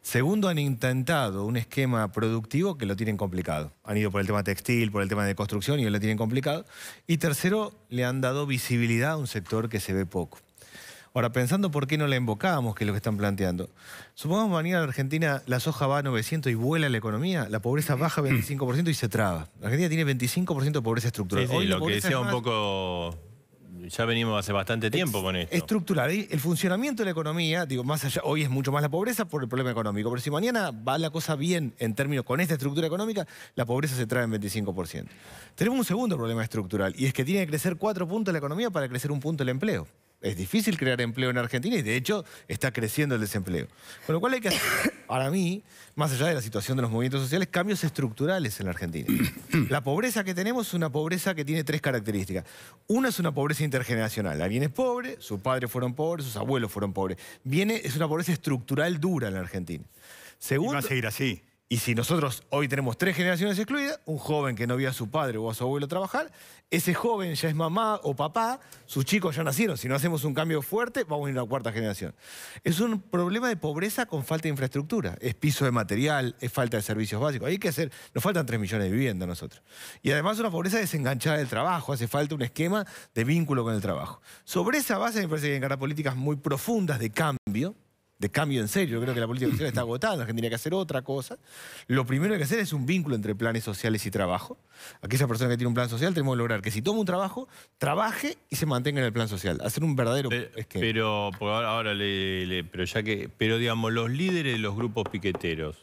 Segundo, han intentado un esquema productivo que lo tienen complicado. Han ido por el tema textil, por el tema de construcción y lo tienen complicado. Y tercero, le han dado visibilidad a un sector que se ve poco. Ahora, pensando por qué no la invocábamos, que es lo que están planteando. Supongamos mañana en Argentina la soja va a 900 y vuela la economía, la pobreza baja 25% y se traba. Argentina tiene 25% de pobreza estructural. Y lo que decía un poco ya venimos hace bastante tiempo con esto. Estructural. El funcionamiento de la economía, digo, más allá, hoy es mucho más la pobreza por el problema económico, pero si mañana va la cosa bien en términos con esta estructura económica, la pobreza se trae en 25%. Tenemos un segundo problema estructural y es que tiene que crecer cuatro puntos la economía para crecer un punto el empleo es difícil crear empleo en Argentina y de hecho está creciendo el desempleo. Con lo cual hay que hacer, para mí, más allá de la situación de los movimientos sociales, cambios estructurales en la Argentina. (clears throat) La pobreza que tenemos es una pobreza que tiene tres características. Una es una pobreza intergeneracional. Alguien es pobre, sus padres fueron pobres, sus abuelos fueron pobres. Viene, es una pobreza estructural dura en la Argentina. Segundo, y va a seguir así. Y si nosotros hoy tenemos tres generaciones excluidas, un joven que no vio a su padre o a su abuelo trabajar, ese joven ya es mamá o papá, sus chicos ya nacieron. Si no hacemos un cambio fuerte, vamos a ir a la cuarta generación. Es un problema de pobreza con falta de infraestructura. Es piso de material, es falta de servicios básicos. Hay que hacer, nos faltan tres millones de viviendas a nosotros. Y además una pobreza desenganchada del trabajo, hace falta un esquema de vínculo con el trabajo. Sobre esa base me parece que hay que encarar políticas muy profundas de cambio de cambio en serio. Yo creo que la política social está agotada, la gente tiene que hacer otra cosa. Lo primero que hay que hacer es un vínculo entre planes sociales y trabajo. Aquella persona que tiene un plan social tenemos que lograr que si toma un trabajo, trabaje y se mantenga en el plan social. Hacer un verdadero... Pero, esquema. ahora, le, pero ya que... Pero digamos, los líderes de los grupos piqueteros,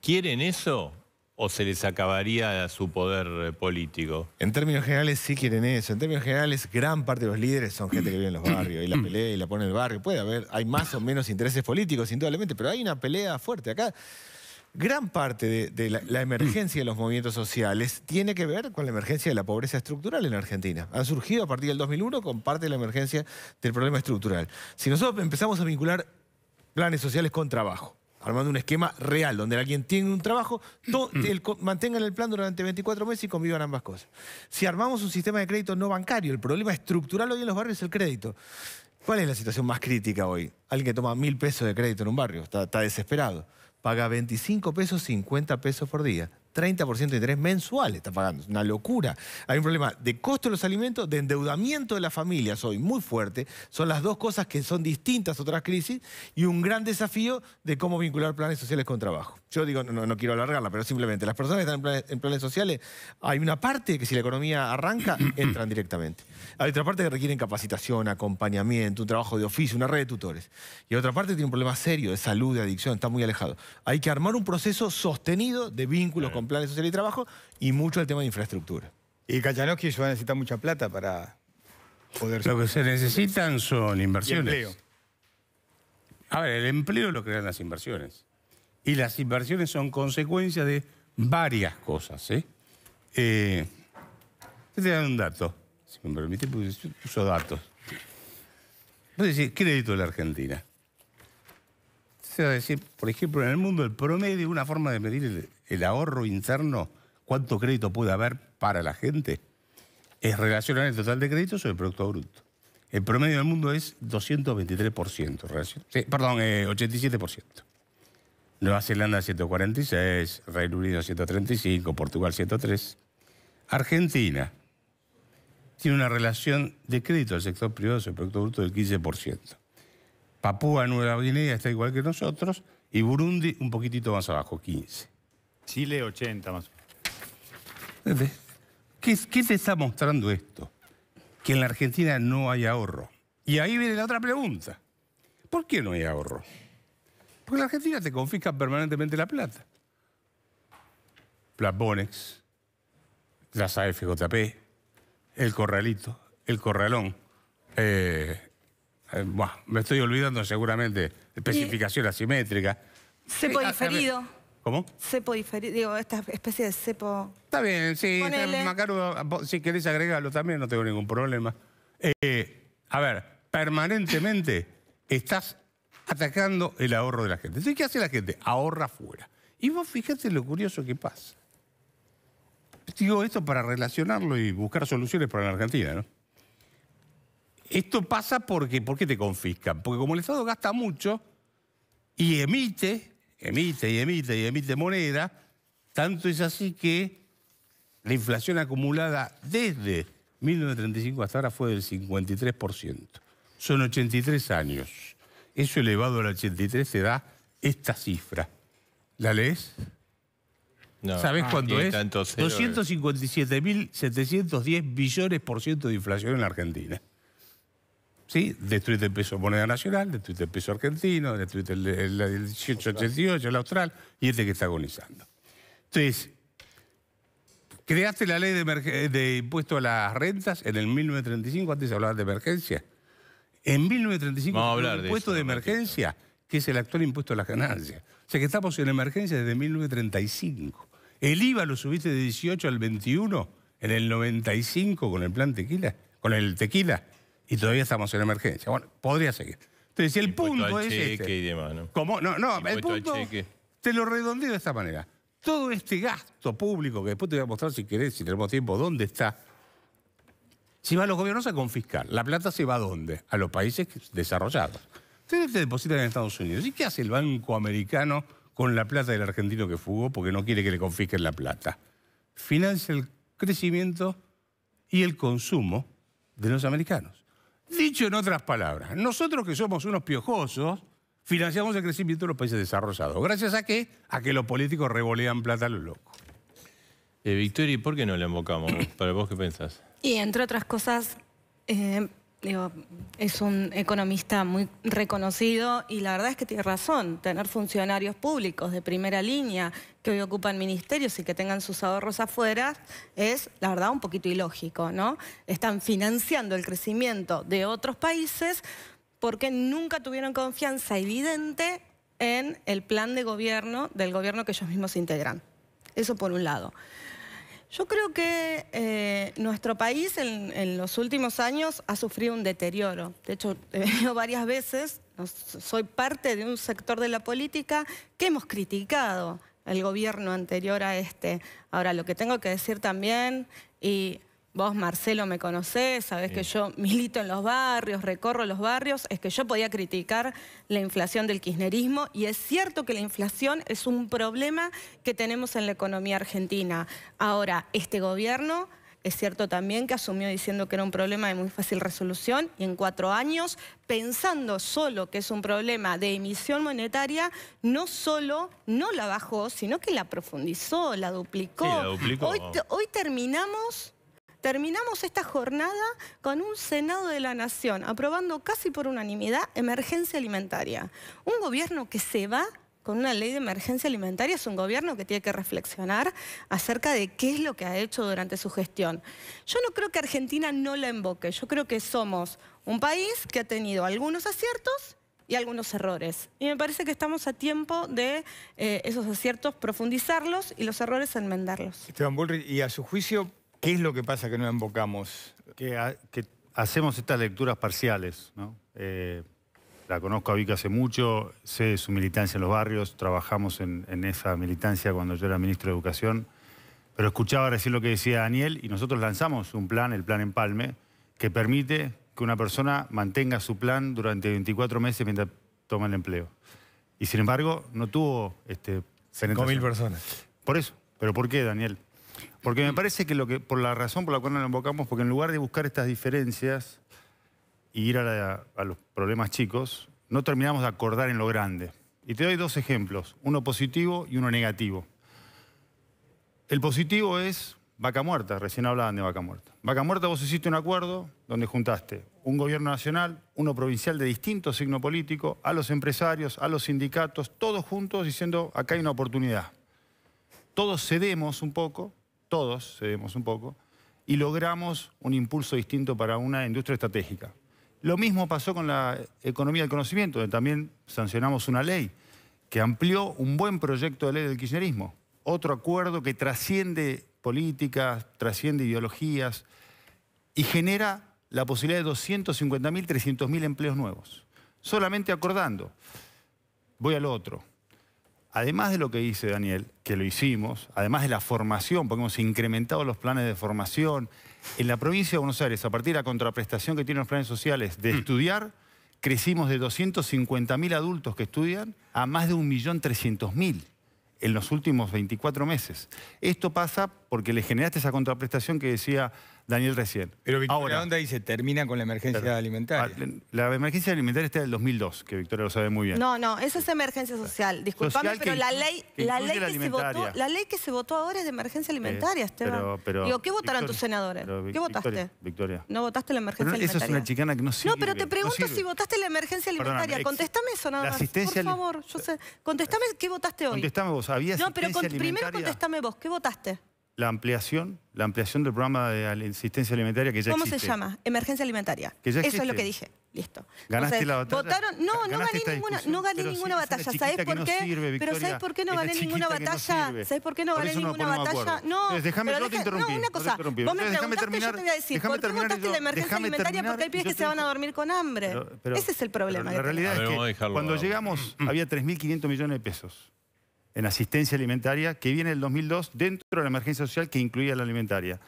¿quieren eso? o se les acabaría su poder eh, político? En términos generales sí quieren eso. En términos generales gran parte de los líderes son gente que vive en los barrios y la (clears throat) pelea y la pone en el barrio. Puede haber, hay más o menos intereses políticos indudablemente, pero hay una pelea fuerte acá. Gran parte de, la, emergencia de los movimientos sociales tiene que ver con la emergencia de la pobreza estructural en Argentina. Han surgido a partir del 2001 con parte de la emergencia del problema estructural. Si nosotros empezamos a vincular planes sociales con trabajo, armando un esquema real, donde alguien tiene un trabajo, (clears throat) el, mantengan el plan durante 24 meses y convivan ambas cosas. Si armamos un sistema de crédito no bancario, el problema estructural hoy en los barrios es el crédito. ¿Cuál es la situación más crítica hoy? Alguien que toma mil pesos de crédito en un barrio, está desesperado. Paga 25 pesos, 50 pesos por día. 30% de interés mensual está pagando. Es una locura. Hay un problema de costo de los alimentos, de endeudamiento de las familias soy muy fuerte. Son las dos cosas que son distintas a otras crisis y un gran desafío de cómo vincular planes sociales con trabajo. Yo digo, no, quiero alargarla, pero simplemente las personas que están en planes, sociales, hay una parte que si la economía arranca, (clears throat) entran directamente. Hay otra parte que requieren capacitación, acompañamiento, un trabajo de oficio, una red de tutores. Y otra parte tiene un problema serio de salud, de adicción, está muy alejado. Hay que armar un proceso sostenido de vínculos eh. con planes sociales y trabajo y mucho el tema de infraestructura. Y Kachanowski va a necesitar mucha plata para poder... Lo que se necesitan son inversiones. A ver, el empleo lo crean las inversiones. Y las inversiones son consecuencia de varias cosas. ¿eh? eh te dan un dato, si me permite, porque yo uso datos. Voy a decir, crédito de la Argentina a decir, por ejemplo, en el mundo el promedio, una forma de medir el, ahorro interno, cuánto crédito puede haber para la gente, es relacionar el total de créditos sobre el Producto Bruto. El promedio del mundo es 223%, perdón, 87%. Eh, Nueva Zelanda 146, Reino Unido 135, Portugal 103. Argentina tiene una relación de crédito al sector privado sobre el Producto Bruto del 15%. Papúa Nueva Guinea está igual que nosotros y Burundi un poquitito más abajo, 15. Chile 80 más. ¿Qué, ¿Qué te está mostrando esto? Que en la Argentina no hay ahorro. Y ahí viene la otra pregunta. ¿Por qué no hay ahorro? Porque la Argentina te confisca permanentemente la plata. Las Bonex, las AFJP, el Corralito, el Corralón, eh, eh, me estoy olvidando seguramente, especificación asimétrica. Cepo ah, diferido. Eh, ¿Cómo? Cepo diferido, digo, esta especie de cepo... Está bien, sí, ah, si querés agregarlo también, no tengo ningún problema. Eh, a ver, permanentemente estás atacando el ahorro de la gente. Entonces, ¿qué hace la gente? Ahorra fuera. Y vos fíjate lo curioso que pasa. Digo esto para relacionarlo y buscar soluciones para la Argentina, ¿no? Esto pasa porque, ¿por qué te confiscan? Porque como el Estado gasta mucho y emite, emite y emite y emite moneda, tanto es así que la inflación acumulada desde 1935 hasta ahora fue del 53%. Son 83 años. Eso elevado al 83 se da esta cifra. ¿La lees? No. ¿Sabes ah, cuánto es? 257.710 billones por ciento de inflación en la Argentina. ¿sí? Destruiste el peso moneda nacional, destruiste el peso argentino, destruiste el, 1888, el austral, y este que está agonizando. Entonces, creaste la ley de, impuesto a las rentas en el 1935, antes hablabas de emergencia. En 1935 el impuesto de, de emergencia, que es el actual impuesto a las ganancias. O sea que estamos en emergencia desde 1935. El IVA lo subiste de 18 al 21 en el 95 con el plan tequila, con el tequila y todavía estamos en emergencia. Bueno, podría seguir. Entonces, el punto es cheque este, y ¿no? No, el punto te lo redondeo de esta manera. Todo este gasto público, que después te voy a mostrar si querés, si tenemos tiempo, dónde está, si va a los gobiernos a confiscar. ¿La plata se va a dónde? A los países desarrollados. Ustedes te depositan en Estados Unidos. ¿Y qué hace el banco americano con la plata del argentino que fugó porque no quiere que le confisquen la plata? Financia el crecimiento y el consumo de los americanos. Dicho en otras palabras, nosotros que somos unos piojosos, financiamos el crecimiento de los países desarrollados. ¿Gracias a qué? A que los políticos revolean plata a los locos. Eh, Victoria, ¿y por qué no le invocamos? ¿Para vos qué pensás? Y entre otras cosas, eh, es un economista muy reconocido y la verdad es que tiene razón, tener funcionarios públicos de primera línea que hoy ocupan ministerios y que tengan sus ahorros afuera es, la verdad, un poquito ilógico, ¿no? Están financiando el crecimiento de otros países porque nunca tuvieron confianza evidente en el plan de gobierno del gobierno que ellos mismos integran. Eso por un lado. Yo creo que eh, nuestro país en, en, los últimos años ha sufrido un deterioro. De hecho, (laughs) he venido varias veces, soy parte de un sector de la política que hemos criticado el gobierno anterior a este. Ahora, lo que tengo que decir también, y Vos, Marcelo, me conocés, sabés que yo milito en los barrios, recorro los barrios, es que yo podía criticar la inflación del kirchnerismo y es cierto que la inflación es un problema que tenemos en la economía argentina. Ahora, este gobierno es cierto también que asumió diciendo que era un problema de muy fácil resolución y en cuatro años, pensando solo que es un problema de emisión monetaria, no solo no la bajó, sino que la profundizó, la duplicó. hoy terminamos terminamos esta jornada con un Senado de la Nación aprobando casi por unanimidad emergencia alimentaria. Un gobierno que se va con una ley de emergencia alimentaria es un gobierno que tiene que reflexionar acerca de qué es lo que ha hecho durante su gestión. Yo no creo que Argentina no la emboque, yo creo que somos un país que ha tenido algunos aciertos y algunos errores. Y me parece que estamos a tiempo de eh, esos aciertos profundizarlos y los errores enmendarlos. Esteban Bullrich, ¿y a su juicio ¿Qué es lo que pasa que no invocamos? Que, hacemos estas lecturas parciales. ¿no? Eh, la conozco a Vicky hace mucho, sé de su militancia en los barrios, trabajamos en, esa militancia cuando yo era ministro de Educación, pero escuchaba recién lo que decía Daniel y nosotros lanzamos un plan, el Plan Empalme, que permite que una persona mantenga su plan durante 24 meses mientras toma el empleo. Y sin embargo, no tuvo... Este, mil personas. Por eso. ¿Pero por qué, Daniel? Porque me parece que, por la razón por la cual nos invocamos, porque en lugar de buscar estas diferencias y ir a, a los problemas chicos, no terminamos de acordar en lo grande. Y te doy dos ejemplos, uno positivo y uno negativo. El positivo es Vaca Muerta, recién hablaban de Vaca Muerta. Vaca Muerta vos hiciste un acuerdo donde juntaste un gobierno nacional, uno provincial de distinto signo político, a los empresarios, a los sindicatos, todos juntos diciendo acá hay una oportunidad. Todos cedemos un poco todos cedemos un poco, y logramos un impulso distinto para una industria estratégica. Lo mismo pasó con la economía del conocimiento, donde también sancionamos una ley que amplió un buen proyecto de ley del kirchnerismo, otro acuerdo que trasciende políticas, trasciende ideologías y genera la posibilidad de 250.000, 300.000 empleos nuevos. Solamente acordando, voy al otro, además de lo que dice Daniel, que lo hicimos, además de la formación, porque hemos incrementado los planes de formación, en la provincia de Buenos Aires, a partir de la contraprestación que tienen los planes sociales de mm. estudiar, crecimos de 250.000 adultos que estudian a más de 1.300.000 en los últimos 24 meses. Esto pasa porque le generaste esa contraprestación que decía Daniel recién. Pero Victoria Ahora, dónde dice, termina con la emergencia alimentaria. Ah, la, emergencia alimentaria está del 2002, que Victoria lo sabe muy bien. No, no, esa es emergencia social. Disculpame, pero la ley que, la ley que se votó, ahora es de emergencia eh, alimentaria, Esteban. Pero, Digo, ¿qué votaron tus senadores? ¿Qué votaste? Victoria, No votaste la emergencia alimentaria. Eso es una chicana que no sirve. No, pero te pregunto si votaste la emergencia alimentaria. Contestame Contéstame eso nada más. por favor, yo sé. Contestame qué votaste hoy. Contestame vos, había No, pero primero contestame vos, ¿qué votaste? la ampliación, la ampliación del programa de asistencia alimentaria que ya existe. ¿Cómo se llama? Emergencia alimentaria. Eso es lo que dije. Listo. ¿Ganaste la batalla? ¿Votaron? No, no gané ninguna, no gané ninguna batalla. ¿Sabes por qué? pero ¿sabés por qué no gané ninguna batalla? No por qué no gané ninguna batalla? No, déjame, no te interrumpí. No, una cosa. Vos me Entonces, preguntaste, terminar, yo te voy a decir, ¿por qué votaste la emergencia alimentaria? Porque hay pies que se van a dormir con hambre. Ese es el problema. La realidad es que cuando llegamos había 3.500 millones de pesos en asistencia alimentaria, que viene el 2002 dentro de la emergencia social que incluía la alimentaria.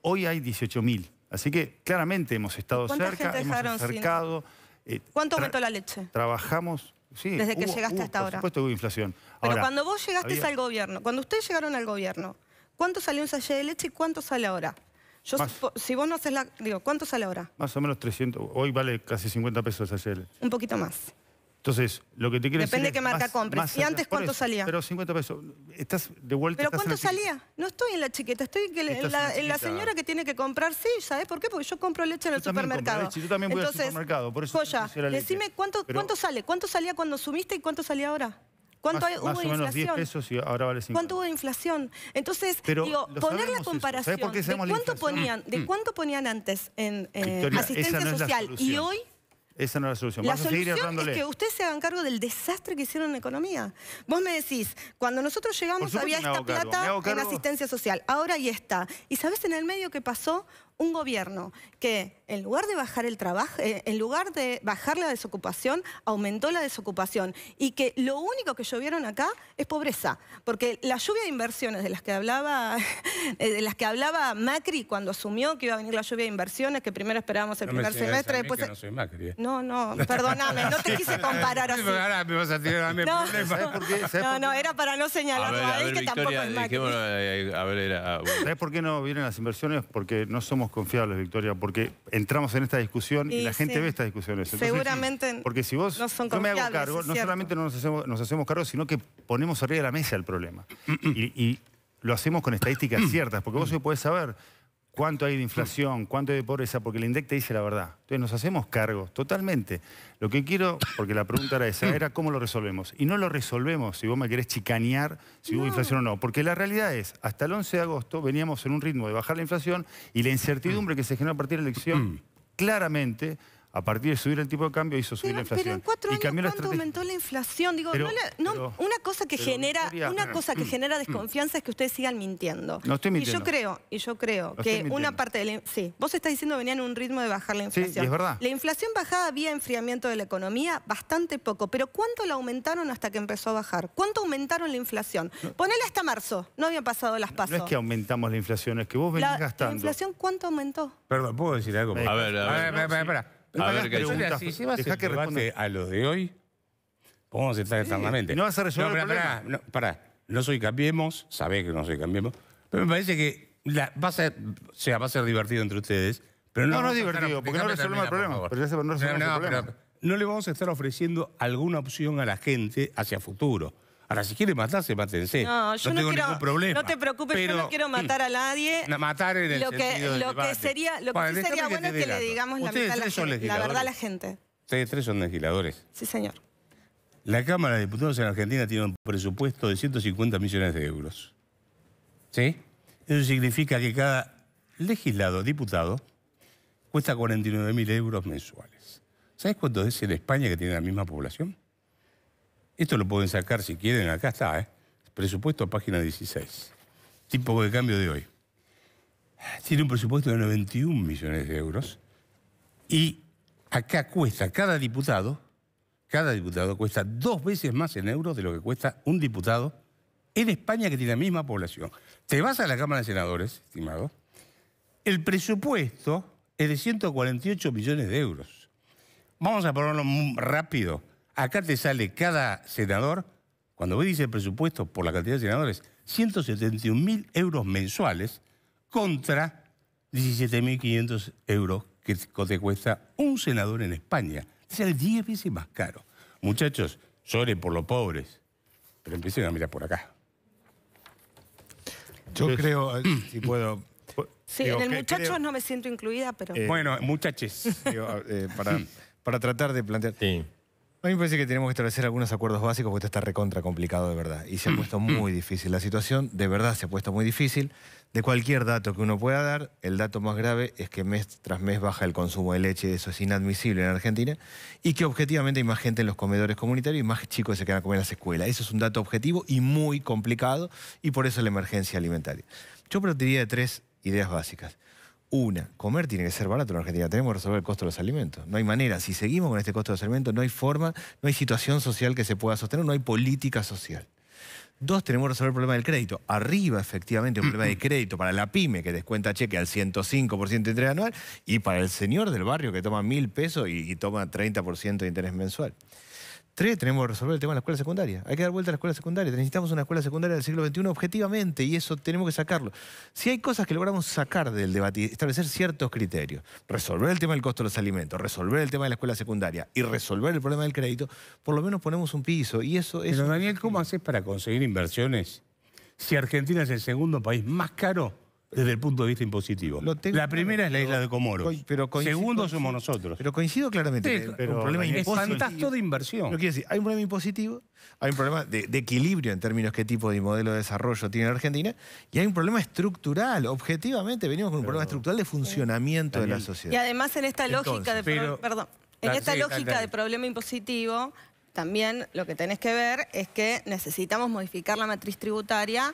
Hoy hay 18.000, así que claramente hemos estado cerca, hemos acercado. Eh, ¿Cuánto aumentó la leche? Trabajamos Sí, desde que llegaste hasta ahora. Por supuesto inflación. Pero cuando vos llegaste al gobierno, cuando ustedes llegaron al gobierno, ¿cuánto salió un sachet de leche y cuánto sale ahora? si vos no haces la... Digo, ¿cuánto sale ahora? Más o menos 300. Hoy vale casi 50 pesos el sachet de leche. Un poquito más. Entonces, lo que te quiero Depende decir. Depende de qué marca compres. ¿Y antes cuánto salía? Pero 50 pesos. Estás de vuelta. ¿Pero cuánto salía? No estoy en la chiqueta, estoy en, la, señora que tiene que comprar, sí, ¿sabes por qué? Porque yo compro leche en el supermercado. Leche, yo también voy Entonces, al supermercado, por eso. Joya, decime cuánto, cuánto sale, cuánto salía cuando sumiste y cuánto salía ahora. ¿Cuánto hubo o menos inflación? 10 pesos y ahora vale 50. ¿Cuánto hubo de inflación? Entonces, digo, poner la comparación. Por qué de, cuánto ponían, ¿De mm. cuánto ponían antes en eh, asistencia social y hoy esa no es la solución. La solución es que ustedes se hagan cargo del desastre que hicieron en economía. Vos me decís, cuando nosotros llegamos había esta plata en asistencia social, ahora ahí está. ¿Y sabes en el medio qué pasó? un gobierno que en lugar de bajar el trabajo, eh, en lugar de bajar la desocupación, aumentó la desocupación y que lo único que llovieron acá es pobreza, porque la lluvia de inversiones de las que hablaba (laughs) eh, de las que hablaba Macri cuando asumió que iba a venir la lluvia de inversiones, que primero esperábamos el primer semestre, después eh. no, no, perdóname, no te quise comparar así. (laughs) a tirar no, no, era para no señalarlo a, que tampoco es ah, ¿Sabes por qué no vienen las inversiones? Porque no somos confiables, Victoria, porque entramos en esta discusión y, la gente ve estas discusiones. Seguramente. Porque si vos no, me hago cargo, no solamente no nos hacemos, nos hacemos cargo, sino que ponemos arriba de la mesa el problema. (clears throat) y, lo hacemos con estadísticas ciertas, porque vos hoy podés saber cuánto hay de inflación, cuánto hay de pobreza, porque el INDEC te dice la verdad. Entonces nos hacemos cargo totalmente. Lo que quiero, porque la pregunta era esa, era cómo lo resolvemos. Y no lo resolvemos si vos me querés chicanear si hubo inflación o no. Porque la realidad es, hasta el 11 de agosto veníamos en un ritmo de bajar la inflación y la incertidumbre que se generó a partir de la elección mm. claramente a partir de subir el tipo de cambio hizo subir la inflación. Pero en cuatro años, ¿cuánto aumentó la inflación? Digo, una cosa que genera, una cosa que (clears throat) genera desconfianza es que ustedes sigan mintiendo. No estoy mintiendo. Y yo creo, y yo creo que una parte de la, sí, vos estás diciendo que en un ritmo de bajar la inflación. Sí, es verdad. La inflación bajada había enfriamiento de la economía, bastante poco. Pero ¿cuánto la aumentaron hasta que empezó a bajar? ¿Cuánto aumentaron la inflación? Ponele hasta marzo, no habían pasado las pasos. No, es que aumentamos la inflación, es que vos venís gastando. ¿La inflación cuánto aumentó? Perdón, ¿puedo decir algo? Eh, a ver, a ver. A ver, a a ver, qué preguntas. Si a Deja que responda. a los de hoy, vamos a estar eternamente. No vas a resolver el problema. no, pará. No soy Cambiemos, sabés que no soy Cambiemos, pero me parece que va, a ser, va a ser divertido entre ustedes. Pero no, no, es divertido, porque no resolvemos el problema. pero no, no, no le vamos a estar ofreciendo alguna opción a la gente hacia futuro. Ahora, si quiere matarse, mátense. No, yo no, tengo ningún problema. No te preocupes, yo no quiero matar a nadie. (clears throat) Matar en el lo lo que sería, lo que sería bueno es que le digamos la verdad, a la, la verdad a la gente. tres son legisladores. Sí, señor. La Cámara de Diputados en Argentina tiene un presupuesto de 150 millones de euros. ¿Sí? Eso significa que cada legislado, diputado, cuesta 49.000 euros mensuales. ¿Sabes cuánto es en España que tiene la misma población? Esto lo pueden sacar si quieren, acá está, ¿eh? Presupuesto, página 16. Tipo de cambio de hoy. Tiene un presupuesto de 91 millones de euros y acá cuesta cada diputado, cada diputado cuesta dos veces más en euros de lo que cuesta un diputado en España que tiene la misma población. Te vas a la Cámara de Senadores, estimado, el presupuesto es de 148 millones de euros. Vamos a ponerlo rápido Acá te sale cada senador, cuando vos el presupuesto por la cantidad de senadores, 171.000 mil euros mensuales contra 17.500 euros que te cuesta un senador en España. Te sale 10 veces más caro. Muchachos, lloren por los pobres, pero empiecen a mirar por acá. Yo creo, (clears throat) eh, si puedo... Sí, en el muchacho no me siento incluida, pero... Eh, bueno, muchachos, eh, para, (clears throat) para tratar de plantear... Sí. A mí me parece que tenemos que establecer algunos acuerdos básicos porque esto está recontra complicado de verdad. Y se ha mm, puesto mm. muy difícil. La situación de verdad se ha puesto muy difícil. De cualquier dato que uno pueda dar, el dato más grave es que mes tras mes baja el consumo de leche. Eso es inadmisible en Argentina. Y que objetivamente hay más gente en los comedores comunitarios y más chicos se quedan a comer en las escuelas. Eso es un dato objetivo y muy complicado. Y por eso la emergencia alimentaria. Yo partiría de tres ideas básicas. Una, comer tiene que ser barato en Argentina. Tenemos que resolver el costo de los alimentos. No hay manera. Si seguimos con este costo de los alimentos, no hay forma, no hay situación social que se pueda sostener, no hay política social. Dos, tenemos que resolver el problema del crédito. Arriba, efectivamente, un problema de crédito para la pyme que descuenta cheque al 105% de interés anual y para el señor del barrio que toma mil pesos y toma 30% de interés mensual. Tres, tenemos que resolver el tema de la escuela secundaria. Hay que dar vuelta a la escuela secundaria. Necesitamos una escuela secundaria del siglo XXI objetivamente y eso tenemos que sacarlo. Si hay cosas que logramos sacar del debate, establecer ciertos criterios, resolver el tema del costo de los alimentos, resolver el tema de la escuela secundaria y resolver el problema del crédito, por lo menos ponemos un piso y eso Pero Daniel, ¿cómo haces para conseguir inversiones si Argentina es el segundo país más caro desde el punto de vista impositivo. la primera es la isla de Comoros. Segundo somos nosotros. Pero coincido claramente. pero un problema es de inversión. hay un problema impositivo, hay un problema de, equilibrio en términos de qué tipo de modelo de desarrollo tiene la Argentina, y hay un problema estructural. Objetivamente venimos con un problema estructural de funcionamiento de la sociedad. Y además en esta lógica de perdón, en esta lógica de problema impositivo, también lo que tenés que ver es que necesitamos modificar la matriz tributaria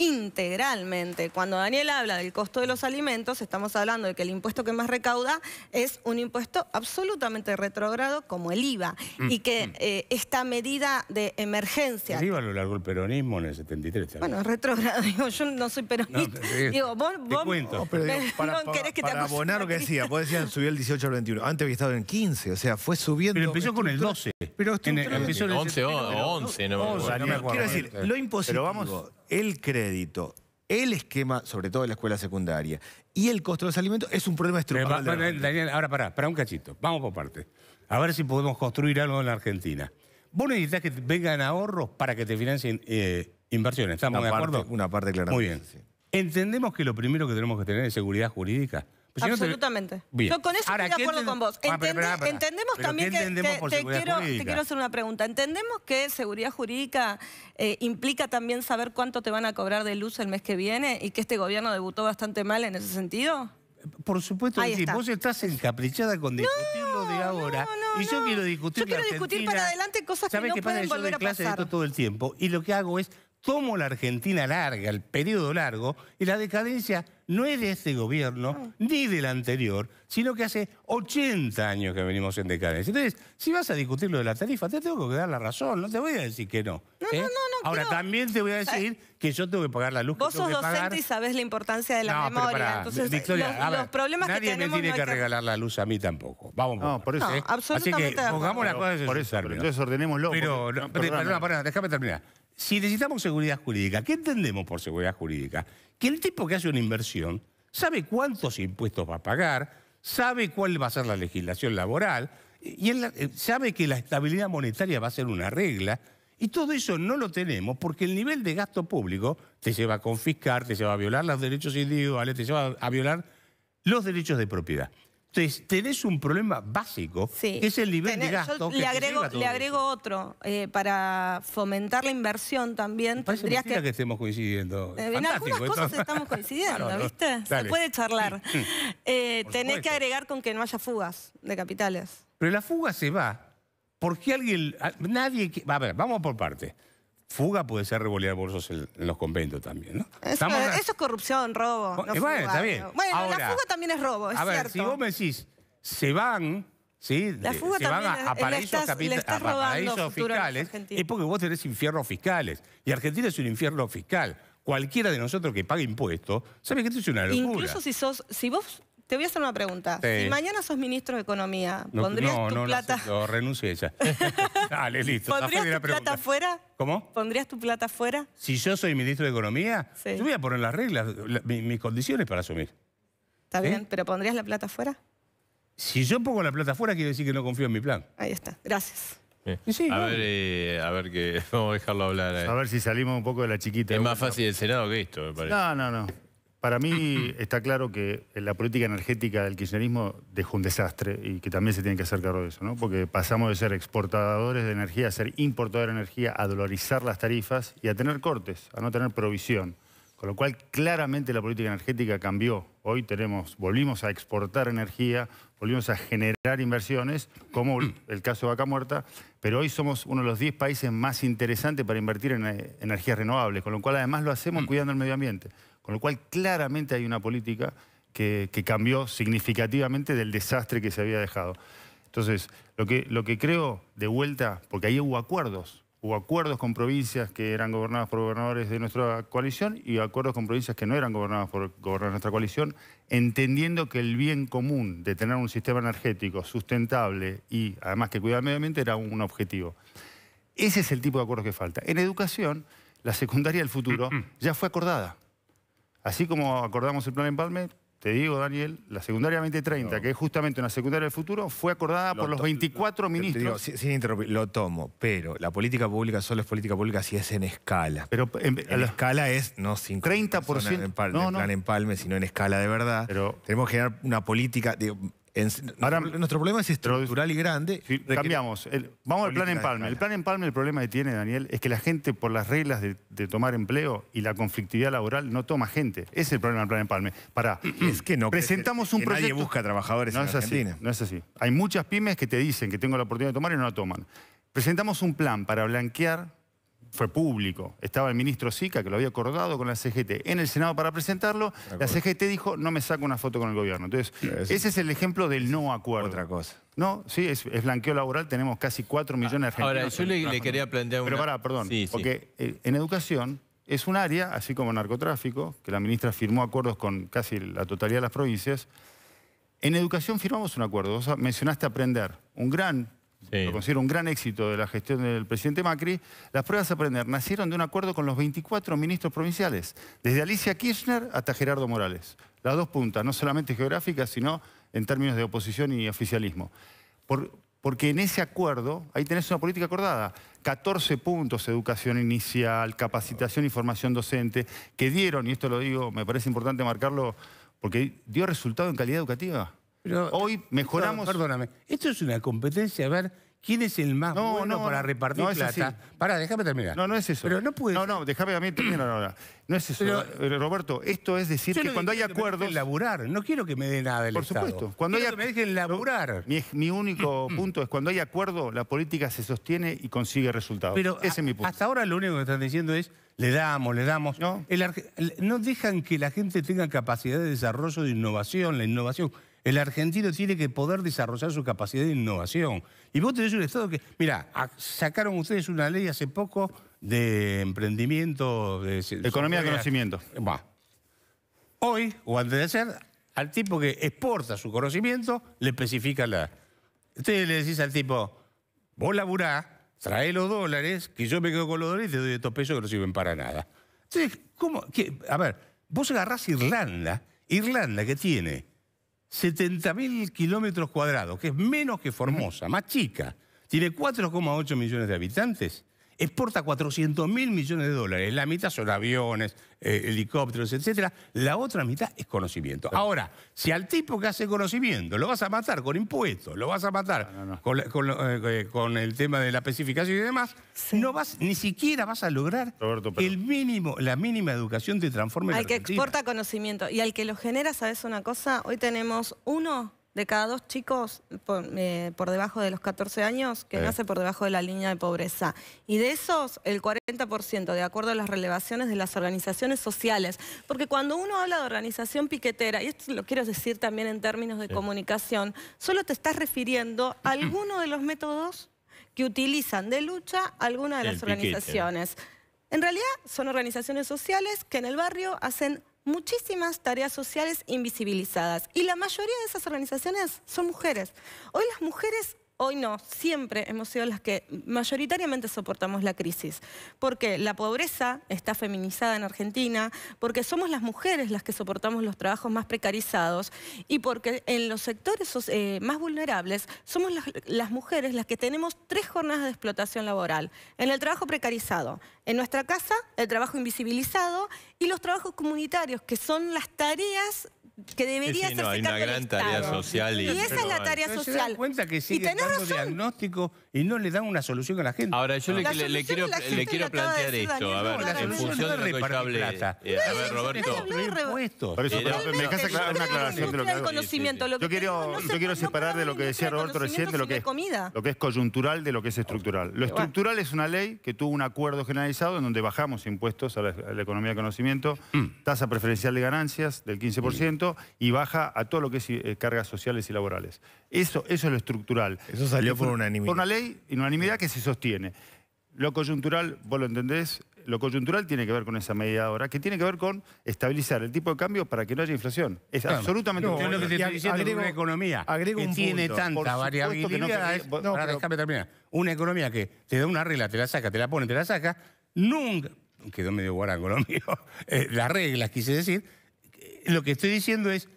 integralmente. Cuando Daniel habla del costo de los alimentos, estamos hablando de que el impuesto que más recauda es un impuesto absolutamente retrogrado como el IVA. Mm. y que mm. eh, esta medida de emergencia... El IVA lo largo el peronismo en el 73. Bueno, retrogrado. (laughs) Digo, yo no soy peronista. digo, vos... Te cuento. (laughs) No, para, para, que abonar lo que decía, vos decías subió el 18 al 21. Antes había estado en 15, o sea, fue subiendo... Pero empezó con el 12. Pero esto el, empezó en el 11, 11, no, me acuerdo. Quiero decir, lo imposible. pero vamos, él cree el esquema, sobre todo en la escuela secundaria, y el costo de los alimentos es un problema estructural. Daniel, ahora pará, pará un cachito. Vamos por parte. A ver si podemos construir algo en la Argentina. Vos necesitas que vengan ahorros para que te financien eh, inversiones. ¿Estamos de acuerdo? Una parte claramente. Muy bien. Entendemos que lo primero que tenemos que tener es seguridad jurídica. Pues Absolutamente. Yo con eso Ahora, estoy de acuerdo con vos. Ah, entendemos también que, te, quiero, te, quiero, hacer una pregunta. ¿Entendemos que seguridad jurídica eh, implica también saber cuánto te van a cobrar de luz el mes que viene y que este gobierno debutó bastante mal en ese sentido? Por supuesto que sí. Vos estás encaprichada con discutirlo no, de ahora. No, no, y yo quiero discutir Yo quiero discutir para adelante cosas que no pueden volver a clase pasar. esto todo el tiempo. Y lo que hago es tomo la Argentina larga, el periodo largo, y la decadencia no es de este gobierno ni del anterior, sino que hace 80 años que venimos en decadencia. Entonces, si vas a discutir lo de la tarifa, te tengo que dar la razón, no te voy a decir que no. No, ¿eh? no, no, Ahora, también te voy a decir que yo tengo que pagar la luz. Vos sos docente y sabés la importancia de la memoria. problemas nadie que tenemos me tiene que regalar la luz a mí tampoco. Vamos. No, por eso. ¿eh? Así que pongamos las cosas en Por eso, entonces ordenémoslo. Pero, porque, déjame terminar si necesitamos seguridad jurídica, ¿qué entendemos por seguridad jurídica? Que el tipo que hace una inversión sabe cuántos impuestos va a pagar, sabe cuál va a ser la legislación laboral, y eh, sabe que la estabilidad monetaria va a ser una regla. Y todo eso no lo tenemos porque el nivel de gasto público te lleva a confiscar, te lleva a violar los derechos individuales, te lleva a violar los derechos de propiedad tenés un problema básico, que es el nivel de gasto. le agrego, otro, eh, para fomentar la inversión también. tendrías que... estemos coincidiendo. Eh, en algunas cosas estamos coincidiendo, (laughs) ¿viste? Se puede charlar. Mm, mm. Eh, tenés que agregar con que no haya fugas de capitales. Pero la fuga se va porque alguien, nadie... A ver, vamos por parte fuga puede ser revolear bolsos en, los conventos también, ¿no? Eso, es corrupción, robo. Bueno, está Bueno, la fuga también es robo, es a ver, Si vos me decís, se van, ¿sí? La fuga se van a, a paraísos, estás, a paraísos fiscales, es porque vos tenés infiernos fiscales. Y Argentina es un infierno fiscal. Cualquiera de nosotros que pague impuestos sabe que esto es una locura. Incluso si sos, si vos te voy a hacer una pregunta. Si mañana sos ministro de Economía, ¿pondrías tu no, plata...? No, no, renuncié ya. (laughs) Dale, listo. ¿Pondrías tu plata fuera? ¿Cómo? ¿Pondrías tu plata fuera? Si yo soy ministro de Economía, yo voy a poner las reglas, mis, condiciones para asumir. Está bien, pero ¿pondrías la plata fuera? Si yo pongo la plata fuera, quiere decir que no confío en mi plan. Ahí está, gracias. Eh, a, ver, a ver que vamos a dejarlo hablar. Eh. A ver si salimos un poco de la chiquita. Es más fácil el Senado que esto, me parece. No, no, no. Para mí (clears throat) está claro que la política energética del kirchnerismo dejó un desastre y que también se tiene que hacer cargo de eso, ¿no? Porque pasamos de ser exportadores de energía a ser importadores de energía, a dolarizar las tarifas y a tener cortes, a no tener provisión. Con lo cual, claramente la política energética cambió. Hoy tenemos, volvimos a exportar energía, volvimos a generar inversiones, como (clears throat) el caso de Vaca Muerta, pero hoy somos uno de los 10 países más interesantes para invertir en eh, energías renovables, con lo cual además lo hacemos mm. cuidando el medio ambiente. Con lo cual, claramente hay una política que, cambió significativamente del desastre que se había dejado. Entonces, lo que, lo que creo de vuelta, porque ahí hubo acuerdos, hubo acuerdos con provincias que eran gobernadas por gobernadores de nuestra coalición y acuerdos con provincias que no eran gobernadas por gobernadores de nuestra coalición, entendiendo que el bien común de tener un sistema energético sustentable y además que cuidar el medio ambiente era un objetivo. Ese es el tipo de acuerdos que falta. En educación, la secundaria del futuro (clears throat) ya fue acordada. Así como acordamos el plan empalme, te digo, Daniel, la secundaria 2030, que es justamente una secundaria del futuro, fue acordada por los 24 ministros. sin, interrumpir, lo tomo, pero la política pública solo es política pública si es en escala. Pero em, en, la escala es no 50 30% en, no, plan empalme, sino en escala de verdad. Pero, Tenemos que generar una política, nuestro problema es estructural y grande. cambiamos. vamos al plan Empalme. El plan Empalme, el problema que tiene, Daniel, es que la gente, por las reglas de, tomar empleo y la conflictividad laboral, no toma gente. Ese es el problema del plan Empalme. Para, (clears throat) es que no. Presentamos un proyecto. Nadie busca trabajadores no en es Argentina. no es así. Hay muchas pymes que te dicen que tengo la oportunidad de tomar y no la toman. Presentamos un plan para blanquear fue público. Estaba el ministro Sica, que lo había acordado con la CGT, en el Senado para presentarlo. La CGT dijo, no me saco una foto con el gobierno. Entonces, ese es el ejemplo del no acuerdo. Otra cosa. No, sí, es, blanqueo laboral. Tenemos casi 4 ah, millones de argentinos. Ahora, yo le, quería plantear una... Pero pará, perdón. Porque eh, en educación es un área, así como narcotráfico, que la ministra firmó acuerdos con casi la totalidad de las provincias. En educación firmamos un acuerdo. Vos mencionaste aprender. Un gran lo considero un gran éxito de la gestión del presidente Macri, las pruebas a aprender nacieron de un acuerdo con los 24 ministros provinciales, desde Alicia Kirchner hasta Gerardo Morales. Las dos puntas, no solamente geográficas, sino en términos de oposición y oficialismo. porque en ese acuerdo, ahí tenés una política acordada, 14 puntos, educación inicial, capacitación y formación docente, que dieron, y esto lo digo, me parece importante marcarlo, porque dio resultado en calidad educativa. Hoy mejoramos... perdóname, esto es una competencia, a ver quién es el más bueno para repartir plata. Pará, déjame terminar. No, no es eso. Pero no puede No, no, déjame a terminar No es eso, eh, Roberto. Esto es decir que cuando hay acuerdos... Me laburar. No quiero que me dé nada del Por supuesto. Cuando que me dejen laburar. Mi, único (clears throat) punto es cuando hay acuerdo, la política se sostiene y consigue resultados. Pero Ese es mi punto. Hasta ahora lo único que están diciendo es le damos, le damos. No, no dejan que la gente tenga capacidad de desarrollo, de innovación, la innovación... El argentino tiene que poder desarrollar su capacidad de innovación. Y vos tenés un Estado que, mira, sacaron ustedes una ley hace poco de emprendimiento... De, Economía de conocimiento. Hoy, o antes de hacer, al tipo que exporta su conocimiento, le especifica la... Ustedes le decís al tipo, vos laburá, trae los dólares, que yo me quedo con los dólares y te doy estos pesos que no sirven para nada. Entonces, ¿cómo? A ver, vos agarrás Irlanda, Irlanda que tiene 70.000 kilómetros cuadrados, que es menos que Formosa, más chica. Tiene 4,8 millones de habitantes exporta 400 mil millones de dólares. La mitad son aviones, eh, helicópteros, etc. La otra mitad es conocimiento. Ahora, si al tipo que hace conocimiento lo vas a matar con impuestos, lo vas a matar eh, eh, Con, el tema de la especificación y demás, no vas, ni siquiera vas a lograr el mínimo, la mínima educación te transforme en Al que exporta conocimiento y al que lo genera, ¿sabes una cosa? Hoy tenemos uno de cada dos chicos por, eh, debajo de los 14 años que nace por debajo de la línea de pobreza. Y de esos, el 40%, de acuerdo a las relevaciones de las organizaciones sociales. Porque cuando uno habla de organización piquetera, y esto lo quiero decir también en términos de comunicación, solo te estás refiriendo a (clears throat) alguno de los métodos que utilizan de lucha alguna de las organizaciones. En realidad son organizaciones sociales que en el barrio hacen muchísimas tareas sociales invisibilizadas y la mayoría de esas organizaciones son mujeres. Hoy las mujeres Hoy no, siempre hemos sido las que mayoritariamente soportamos la crisis, porque la pobreza está feminizada en Argentina, porque somos las mujeres las que soportamos los trabajos más precarizados y porque en los sectores eh, más vulnerables somos las mujeres las que tenemos tres jornadas de explotación laboral. En el trabajo precarizado, en nuestra casa, el trabajo invisibilizado y los trabajos comunitarios, que son las tareas que debería hacerse hay una gran tarea social. Y, esa es la tarea social. cuenta que sigue y diagnóstico y no le dan una solución a la gente. Ahora, yo le, quiero, le quiero plantear esto. A ver, en función de la eh, A ver, Roberto. Por eso, pero me dejas aclarar una aclaración de lo que... Yo quiero, yo quiero separar de lo que decía Roberto recién, lo que, es, lo que es coyuntural de lo que es estructural. Lo estructural es una ley que tuvo un acuerdo generalizado en donde bajamos impuestos a la, economía de conocimiento, mm. tasa preferencial de ganancias del 15%, y baja a todo lo que es eh, cargas sociales y laborales. Eso, eso es lo estructural. Eso salió por unanimidad. Por una ley y unanimidad que se sostiene. Lo coyuntural, vos lo entendés, lo coyuntural tiene que ver con esa medida ahora, que tiene que ver con estabilizar el tipo de cambio para que no haya inflación. Es absolutamente lo que una economía que tiene tanta variabilidad. Una economía que te da una regla, te la saca, te la pone, te la saca, nunca, quedó medio guarango lo mío, (laughs) eh, las reglas quise decir, lo que estoy diciendo es,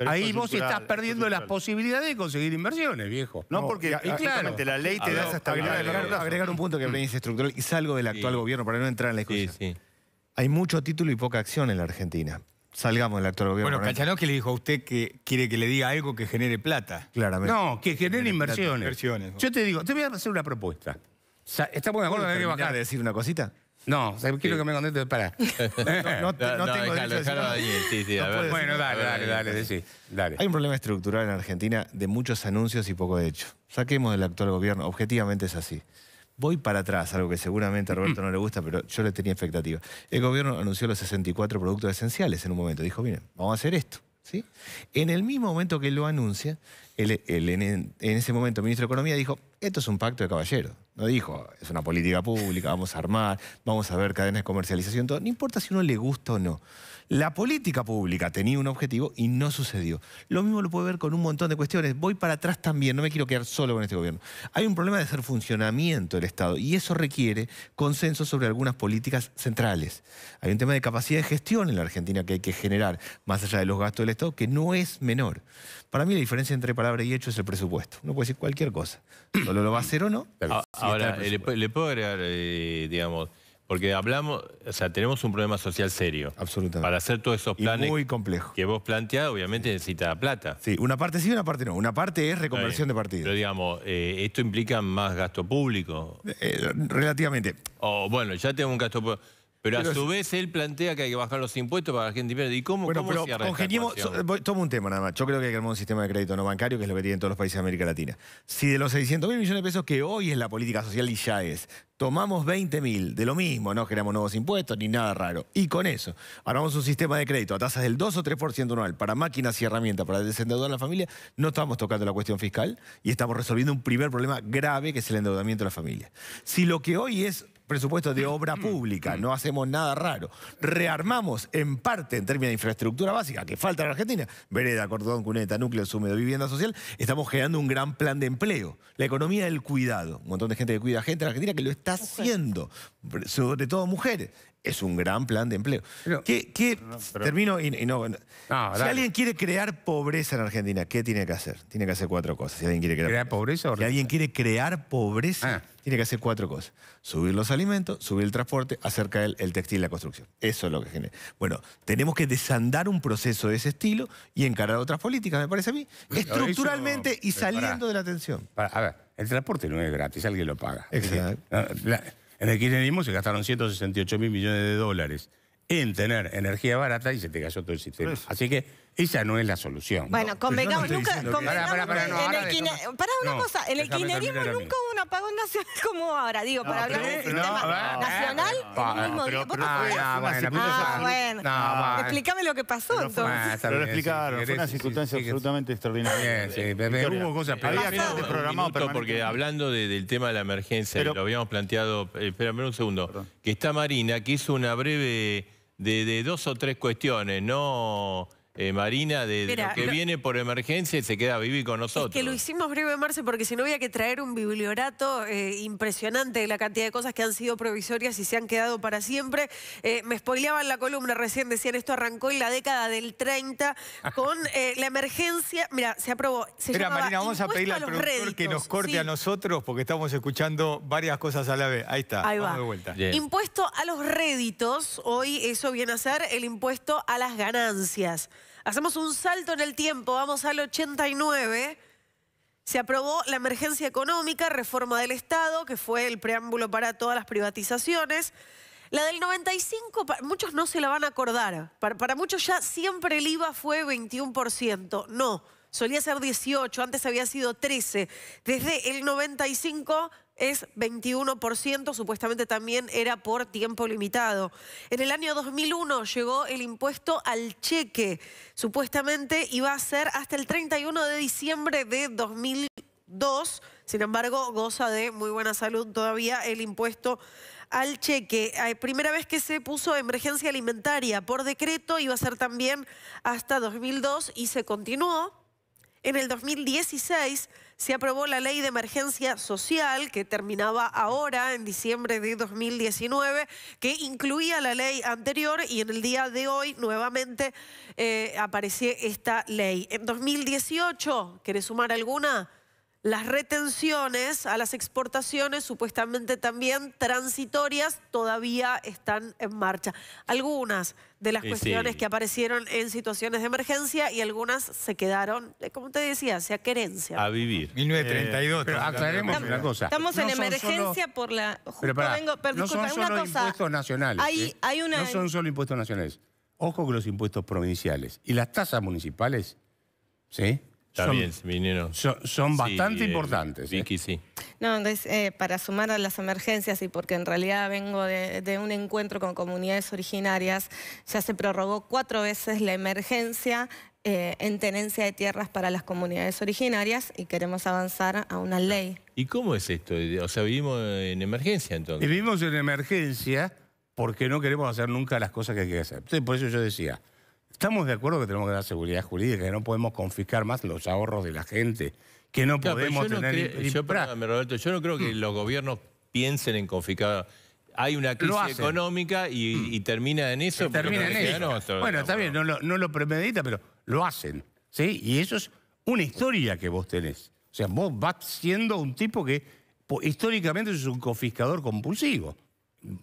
ahí vos estás perdiendo las posibilidades de conseguir inversiones, viejo. No, porque la ley te da esa agregar, agregar, un punto que me dice estructural y salgo del actual gobierno para no entrar en la discusión. Sí, sí. Hay mucho título y poca acción en la Argentina. Salgamos del actual gobierno. Bueno, que le dijo a usted que quiere que le diga algo que genere plata. Claramente. No, que genere, inversiones. Yo te digo, te voy a hacer una propuesta. ¿Estamos de acuerdo que de decir una cosita? No, quiero que me conteste, para. (laughs) No, tengo a Bueno, dale, dale, dale, Hay un problema estructural en Argentina de muchos anuncios y poco de hecho. Saquemos del actual gobierno, objetivamente es así. Voy para atrás, algo que seguramente a Roberto no le gusta, pero yo le tenía expectativa. El gobierno anunció los 64 productos esenciales en un momento. Dijo, miren, vamos a hacer esto. ¿sí? En el mismo momento que lo anuncia, en, ese momento el ministro de Economía dijo, esto es un pacto de caballeros. No dijo, es una política pública, vamos a armar, vamos a ver cadenas de comercialización, todo. No importa si uno le gusta o no. La política pública tenía un objetivo y no sucedió. Lo mismo lo puedo ver con un montón de cuestiones. Voy para atrás también, no me quiero quedar solo con este gobierno. Hay un problema de hacer funcionamiento del Estado y eso requiere consenso sobre algunas políticas centrales. Hay un tema de capacidad de gestión en la Argentina que hay que generar, más allá de los gastos del Estado, que no es menor. Para mí la diferencia entre palabra y hecho es el presupuesto. Uno puede decir cualquier cosa. Solo lo va a hacer o no. Ah, ahora, eh, le, puedo agregar, eh, digamos... Porque hablamos, o sea, tenemos un problema social serio. Absolutamente. Para hacer todos esos planes. Que vos planteás, obviamente necesita plata. Sí, una parte sí, y una parte no. Una parte es reconversión de partidos. Pero digamos, eh, ¿esto implica más gasto público? Eh, eh, relativamente. O bueno, ya tengo un gasto público. Pero, a su vez él plantea que hay que bajar los impuestos para la gente ¿Y cómo, bueno, cómo pero eh, un tema nada más. Yo creo que hay que armar un sistema de crédito no bancario, que es lo que tienen todos los países de América Latina. Si de los 600 mil millones de pesos que hoy es la política social y ya es, tomamos 20 mil de lo mismo, no generamos nuevos impuestos ni nada raro. Y con eso, armamos un sistema de crédito a tasas del 2 o 3% anual para máquinas y herramientas para desendeudar a la familia, no estamos tocando la cuestión fiscal y estamos resolviendo un primer problema grave que es el endeudamiento de la familia. Si lo que hoy es presupuesto de mm. obra pública, mm. no hacemos nada raro. Rearmamos en parte en términos de infraestructura básica que falta en la Argentina, vereda, cordón, cuneta, núcleo, húmedo, vivienda social, estamos generando un gran plan de empleo. La economía del cuidado, un montón de gente que cuida gente en Argentina que lo está haciendo, sobre todo mujeres es un gran plan de empleo. ¿Qué, termino y, no, Si alguien quiere crear pobreza en Argentina, ¿qué tiene que hacer? Tiene que hacer cuatro cosas. Si alguien quiere crear, pobreza. si alguien quiere crear pobreza, ah. tiene que hacer cuatro cosas. Subir los alimentos, subir el transporte, hacer caer el textil y la construcción. Eso es lo que genera. Bueno, tenemos que desandar un proceso de ese estilo y encarar otras políticas, me parece a mí, estructuralmente y saliendo de la tensión. a ver, el transporte no es gratis, alguien lo paga. Exacto. En el kirchnerismo se gastaron 168 mil millones de dólares en tener energía barata y se te cayó todo el sistema. Así que esa no es la solución. Bueno, convengamos, nunca. Convengamos, para, una cosa, en el quinerismo nunca hubo un apagón nacional como ahora, digo, para hablar del sistema este nacional, Ah, bueno. Explícame lo que pasó entonces. Pero lo explicaron, fue una circunstancia absolutamente extraordinaria. Sí, hubo cosas Había programado porque hablando del tema de la emergencia, lo habíamos planteado, eh, espérame un segundo, que está Marina, que hizo una breve de dos o tres cuestiones, no eh, Marina, de, lo que viene por emergencia y se queda a vivir con nosotros. que lo hicimos breve, Marce, porque si no había que traer un bibliorato eh, impresionante de la cantidad de cosas que han sido provisorias y se han quedado para siempre. Eh, me spoileaban la columna recién, decían esto arrancó en la década del 30 con la emergencia. Mira, se aprobó. Marina, vamos a pedirle al productor que nos corte a nosotros porque estamos escuchando varias cosas a la vez. Ahí está, Ahí va. vuelta. Impuesto a los réditos, hoy eso viene a ser el impuesto a las ganancias. Hacemos un salto en el tiempo, vamos al 89. Se aprobó la emergencia económica, reforma del Estado, que fue el preámbulo para todas las privatizaciones. La del 95, muchos no se la van a acordar. Para, muchos ya siempre el IVA fue 21%. No, solía ser 18, antes había sido 13. Desde el 95 es 21%, supuestamente también era por tiempo limitado. En el año 2001 llegó el impuesto al cheque, supuestamente iba a ser hasta el 31 de diciembre de 2002, sin embargo goza de muy buena salud todavía el impuesto al cheque. primera vez que se puso emergencia alimentaria por decreto, iba a ser también hasta 2002 y se continuó. En el 2016 se aprobó la ley de emergencia social que terminaba ahora en diciembre de 2019, que incluía la ley anterior y en el día de hoy nuevamente eh, apareció esta ley. En 2018, ¿querés sumar alguna? las retenciones a las exportaciones, supuestamente también transitorias, todavía están en marcha. Algunas de las cuestiones que aparecieron en situaciones de emergencia y algunas se quedaron, eh, como te decía, sea querencia. A vivir. 1932. Eh, aclaremos una cosa. Estamos en emergencia por la... Pero no son solo impuestos nacionales. ¿eh? No son solo impuestos nacionales. Ojo con los impuestos provinciales. Y las tasas municipales, ¿sí? Está son, Son, bastante importantes. ¿eh? sí. No, entonces, eh, para sumar a las emergencias, y porque en realidad vengo de, un encuentro con comunidades originarias, ya se prorrogó cuatro veces la emergencia eh, en tenencia de tierras para las comunidades originarias y queremos avanzar a una ley. ¿Y cómo es esto? O sea, vivimos en emergencia entonces. Vivimos en emergencia porque no queremos hacer nunca las cosas que hay que hacer. Entonces, por eso yo decía, Estamos de acuerdo que tenemos que dar seguridad jurídica, que no podemos confiscar más los ahorros de la gente, que no podemos tener... No yo, yo no creo que los gobiernos piensen en confiscar... Hay una crisis económica y, termina en eso. Termina en bueno, está bien, no lo, premedita, pero lo hacen. ¿sí? Y eso es una historia que vos tenés. O sea, vos vas siendo un tipo que históricamente es un confiscador compulsivo.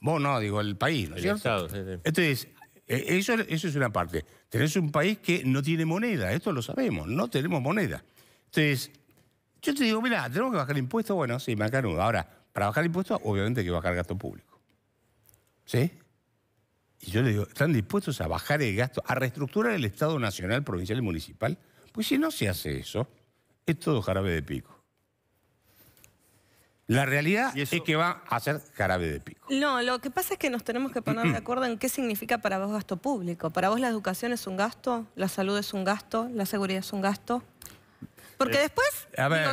Vos no, digo, el país, ¿no es cierto? Entonces, e, eso, es una parte. Tenés un país que no tiene moneda, esto lo sabemos, no tenemos moneda. Entonces, yo te digo, mira, tenemos que bajar el impuesto, bueno, sí, macanudo. Ahora, para bajar impuestos, obviamente hay que bajar gasto público. ¿Sí? Y yo le digo, ¿están dispuestos a bajar el gasto, a reestructurar el Estado Nacional, Provincial y Municipal? Pues si no se hace eso, es todo jarabe de pico. La realidad es que va a ser carabe de pico. No, lo que pasa es que nos tenemos que poner de (clears throat) acuerdo en qué significa para vos gasto público. Para vos la educación es un gasto, la salud es un gasto, la seguridad es un gasto. Porque eh, después,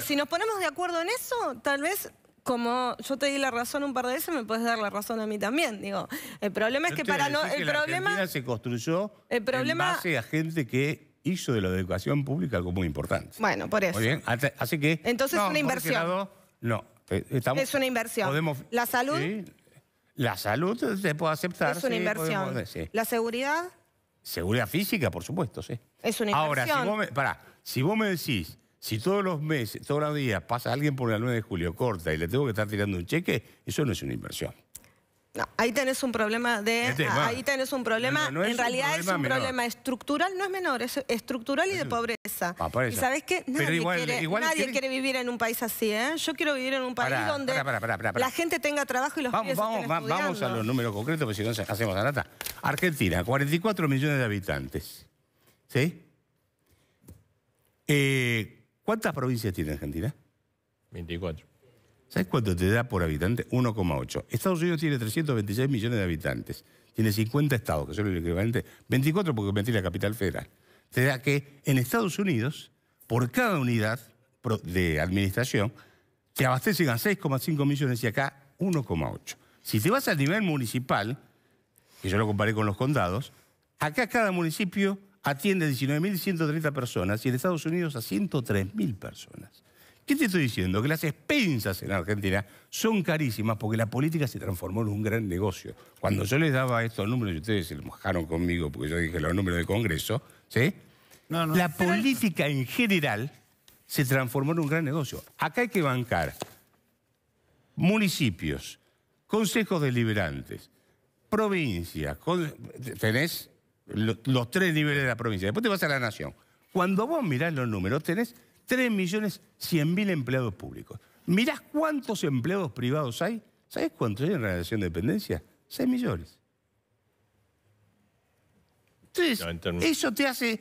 si nos ponemos de acuerdo en eso, tal vez como yo te di la razón un par de veces, me puedes dar la razón a mí también. Digo, el problema es que para no, el problema se construyó el problema, en base a gente que hizo de la educación pública algo muy importante. Bueno, por eso. Muy bien, así que entonces no, una inversión. no, eh, es una inversión. la salud. La salud se puede aceptar. Es una inversión. La seguridad. Seguridad física, por supuesto, sí. Es una inversión. Ahora, si vos me, si vos me decís, si todos los meses, todos los días pasa alguien por la 9 de julio corta y le tengo que estar tirando un cheque, eso no es una inversión ahí tenés un problema de... Ah, ahí tenés un problema... en realidad es un problema estructural, no es menor, es estructural y de pobreza. y sabés que nadie, quiere, vivir en un país así, ¿eh? Yo quiero vivir en un país donde la gente tenga trabajo y los vamos, vamos, vamos a los números concretos, porque si no hacemos la lata. Argentina, 44 millones de habitantes. ¿Sí? Eh, ¿Cuántas provincias tiene Argentina? 24. ¿Sabes cuánto te da por habitante? 1,8. Estados Unidos tiene 326 millones de habitantes. Tiene 50 estados, que son el equivalente. 24 porque es la capital federal. Te da que en Estados Unidos, por cada unidad de administración, te abastecen a 6,5 millones y acá 1,8. Si te vas al nivel municipal, que yo lo comparé con los condados, acá cada municipio atiende a 19.130 personas y en Estados Unidos a 103.000 personas. ¿Qué te estoy diciendo? Que las expensas en Argentina son carísimas porque la política se transformó en un gran negocio. Cuando yo les daba estos números, y ustedes se mojaron conmigo porque yo dije los números del Congreso, ¿sí? la política en general se transformó en un gran negocio. Acá hay que bancar municipios, consejos deliberantes, provincias, tenés los tres niveles de la provincia, después te vas a la nación. Cuando vos mirás los números, tenés 3.100.000 empleados públicos. Mirás cuántos empleados privados hay. sabes cuántos hay en relación de dependencia? 6 millones. Entonces, eso te hace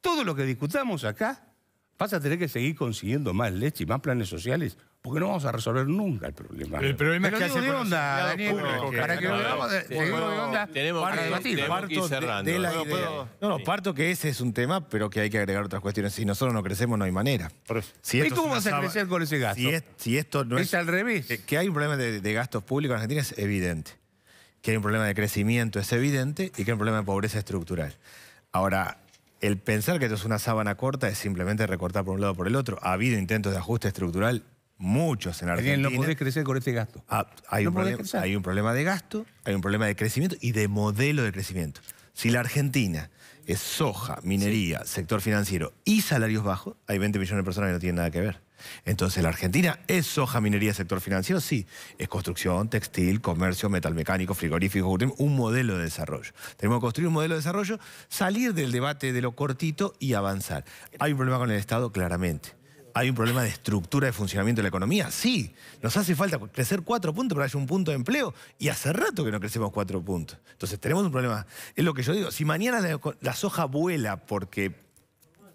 todo lo que discutamos acá. Vas a tener que seguir consiguiendo más leche y más planes sociales porque no vamos a resolver nunca el problema. El problema es que hace de onda, Daniel, para que de, onda, tenemos Parto que no, no, parto que ese es un tema, pero que hay que agregar otras cuestiones. Si nosotros no crecemos, no hay manera. ¿Y cómo vas a crecer con ese gasto? Si, esto no es, al revés. Que, hay un problema de, gastos públicos en Argentina es evidente. Que hay un problema de crecimiento es evidente y que hay un problema de pobreza estructural. Ahora, el pensar que esto es una sábana corta es simplemente recortar por un lado o por el otro. Ha habido intentos de ajuste estructural muchos en Argentina. no podés crecer con este gasto. Ah, hay, un problema, de gasto, hay un problema de crecimiento y de modelo de crecimiento. Si la Argentina es soja, minería, sector financiero y salarios bajos, hay 20 millones de personas que no tienen nada que ver. Entonces, ¿la Argentina es soja, minería, sector financiero? Sí. Es construcción, textil, comercio, metalmecánico, frigorífico, un modelo de desarrollo. Tenemos que construir un modelo de desarrollo, salir del debate de lo cortito y avanzar. Hay un problema con el Estado, claramente. ¿Hay un problema de estructura de funcionamiento de la economía? Sí. Nos hace falta crecer cuatro puntos para que haya un punto de empleo. Y hace rato que no crecemos cuatro puntos. Entonces tenemos un problema. Es lo que yo digo. Si mañana la, soja vuela porque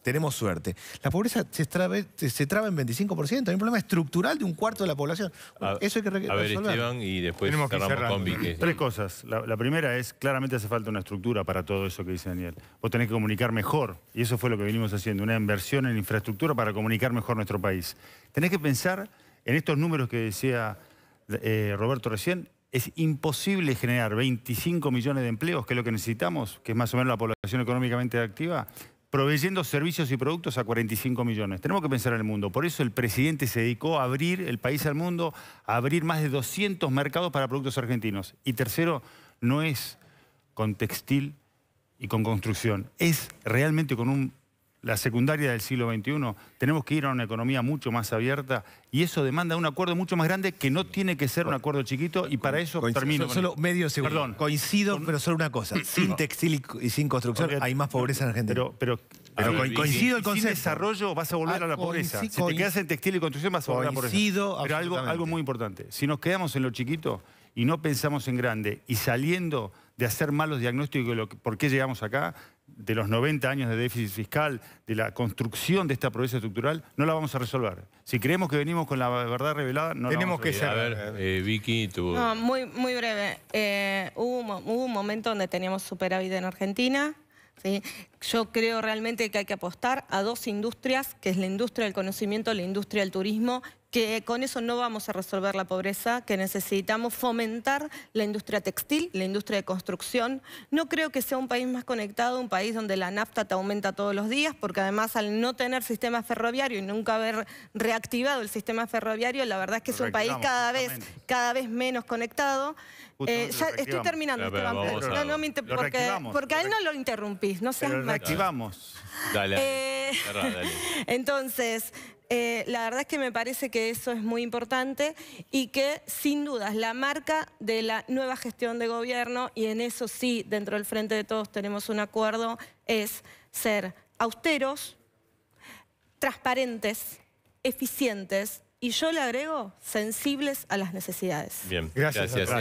tenemos suerte. La pobreza se, traba en 25%, hay un problema estructural de un cuarto de la población. eso hay que resolver. A ver, Esteban, y después tenemos Con Tres cosas. La, primera es, claramente hace falta una estructura para todo eso que dice Daniel. Vos tenés que comunicar mejor, y eso fue lo que venimos haciendo, una inversión en infraestructura para comunicar mejor nuestro país. Tenés que pensar en estos números que decía eh, Roberto recién, es imposible generar 25 millones de empleos, que es lo que necesitamos, que es más o menos la población económicamente activa, proveyendo servicios y productos a 45 millones. Tenemos que pensar en el mundo. Por eso el presidente se dedicó a abrir el país al mundo, a abrir más de 200 mercados para productos argentinos. Y tercero, no es con textil y con construcción, es realmente con un la secundaria del siglo XXI, tenemos que ir a una economía mucho más abierta y eso demanda un acuerdo mucho más grande que no tiene que ser un acuerdo chiquito y para eso termino. Solo, medio Perdón. Coincido, pero solo una cosa. (clears throat) Sin textil y, sin construcción hay más pobreza en Argentina. Pero, pero, coincido el concepto. Sin desarrollo vas a volver ah, a la pobreza. Si te quedas en textil y construcción vas a volver a la pobreza. Pero algo, algo muy importante. Si nos quedamos en lo chiquito y no pensamos en grande y saliendo de hacer malos diagnósticos de por qué llegamos acá, de los 90 años de déficit fiscal, de la construcción de esta provincia estructural, no la vamos a resolver. Si creemos que venimos con la verdad revelada, no Tenemos a que resolver. A ver, eh, Vicky, tú... muy, muy breve. Eh, hubo, un, hubo, un momento donde teníamos superávit en Argentina, ¿sí? Yo creo realmente que hay que apostar a dos industrias, que es la industria del conocimiento, la industria del turismo, que con eso no vamos a resolver la pobreza, que necesitamos fomentar la industria textil, la industria de construcción. No creo que sea un país más conectado, un país donde la nafta te aumenta todos los días, porque además al no tener sistema ferroviario y nunca haber reactivado el sistema ferroviario, la verdad es que es un país cada vez, cada vez menos conectado. Eh, ya estoy terminando, Esteban. No, no, me porque, porque a él no lo interrumpís, no seas activamos. Dale, eh, (laughs) Entonces, eh, la verdad es que me parece que eso es muy importante y que sin dudas la marca de la nueva gestión de gobierno, y en eso sí, dentro del Frente de Todos tenemos un acuerdo, es ser austeros, transparentes, eficientes y yo le agrego, sensibles a las necesidades. Bien, gracias. Gracias,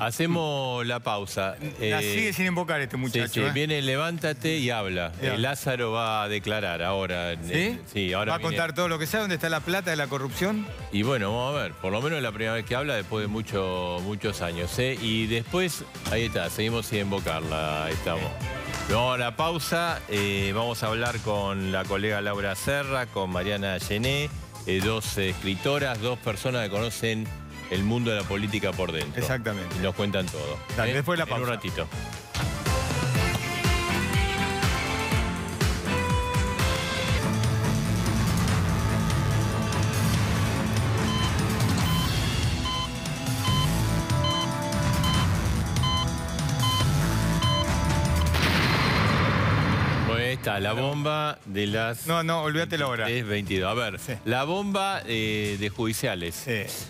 Hacemos la pausa. La eh, sigue sin invocar este muchacho. ¿eh? Viene, levántate y habla. Eh, Lázaro va a declarar ahora. ¿Sí? sí ahora ¿Va a contar todo lo que sea ¿Dónde está la plata de la corrupción? Y bueno, vamos a ver. Por lo menos es la primera vez que habla después de muchos años. Y después, ahí está, seguimos sin invocarla. Ahí estamos. No, la pausa. vamos a hablar con la colega Laura Serra, con Mariana Llené. Eh, dos escritoras, dos personas que conocen el mundo de la política por dentro. Exactamente. Y nos cuentan todo. Dale, ¿eh? después la pausa. un ratito. la bomba de las... No, no, olvídate la hora. Es 22. A ver, la bomba eh, de judiciales.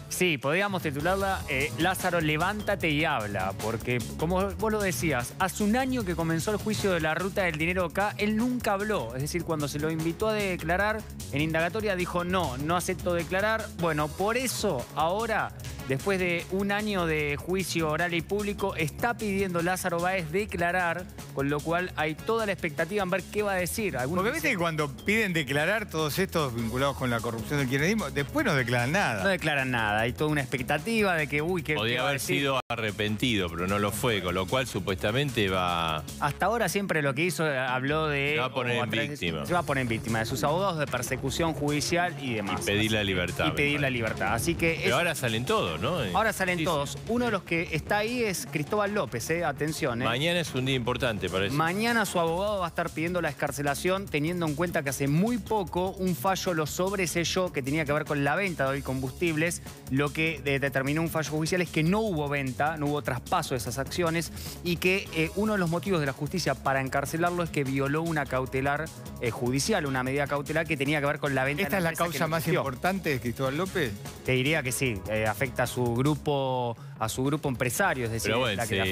Sí. podríamos titularla eh, Lázaro, levántate y habla. Porque, como vos lo decías, hace un año que comenzó el juicio de la ruta del dinero acá, él nunca habló. Es decir, cuando se lo invitó a declarar en indagatoria, dijo no, no acepto declarar. Bueno, por eso ahora después de un año de juicio oral y público, está pidiendo Lázaro Báez declarar, con lo cual hay toda la expectativa en ver qué va a decir. Porque viste que cuando piden declarar todos estos vinculados con la corrupción del kirchnerismo, después no declaran nada. No declaran nada, hay toda una expectativa de que, uy, que... Podría haber sido arrepentido, pero no lo fue, con lo cual supuestamente va... Hasta ahora siempre lo que hizo, eh, habló de... Se va a poner en víctima. Se va a poner en víctima de sus abogados, de persecución judicial y demás. Y pedir la libertad. Y pedir la libertad. Así que... Pero ahora salen todos. Ahora salen todos. Uno de los que está ahí es Cristóbal López, eh, atención. Eh. Mañana es un día importante, parece. Mañana su abogado va a estar pidiendo la escarcelación, teniendo en cuenta que hace muy poco un fallo lo sobreselló que tenía que ver con la venta de hoy combustibles. Lo que eh, determinó un fallo judicial es que no hubo venta, no hubo traspaso de esas acciones y que uno de los motivos de la justicia para encarcelarlo es que violó una cautelar judicial, una medida cautelar que tenía que ver con la venta. ¿Esta es la causa más importante de Cristóbal López? Te diría que sí, afecta su grupo, a su grupo empresario, es decir, la que le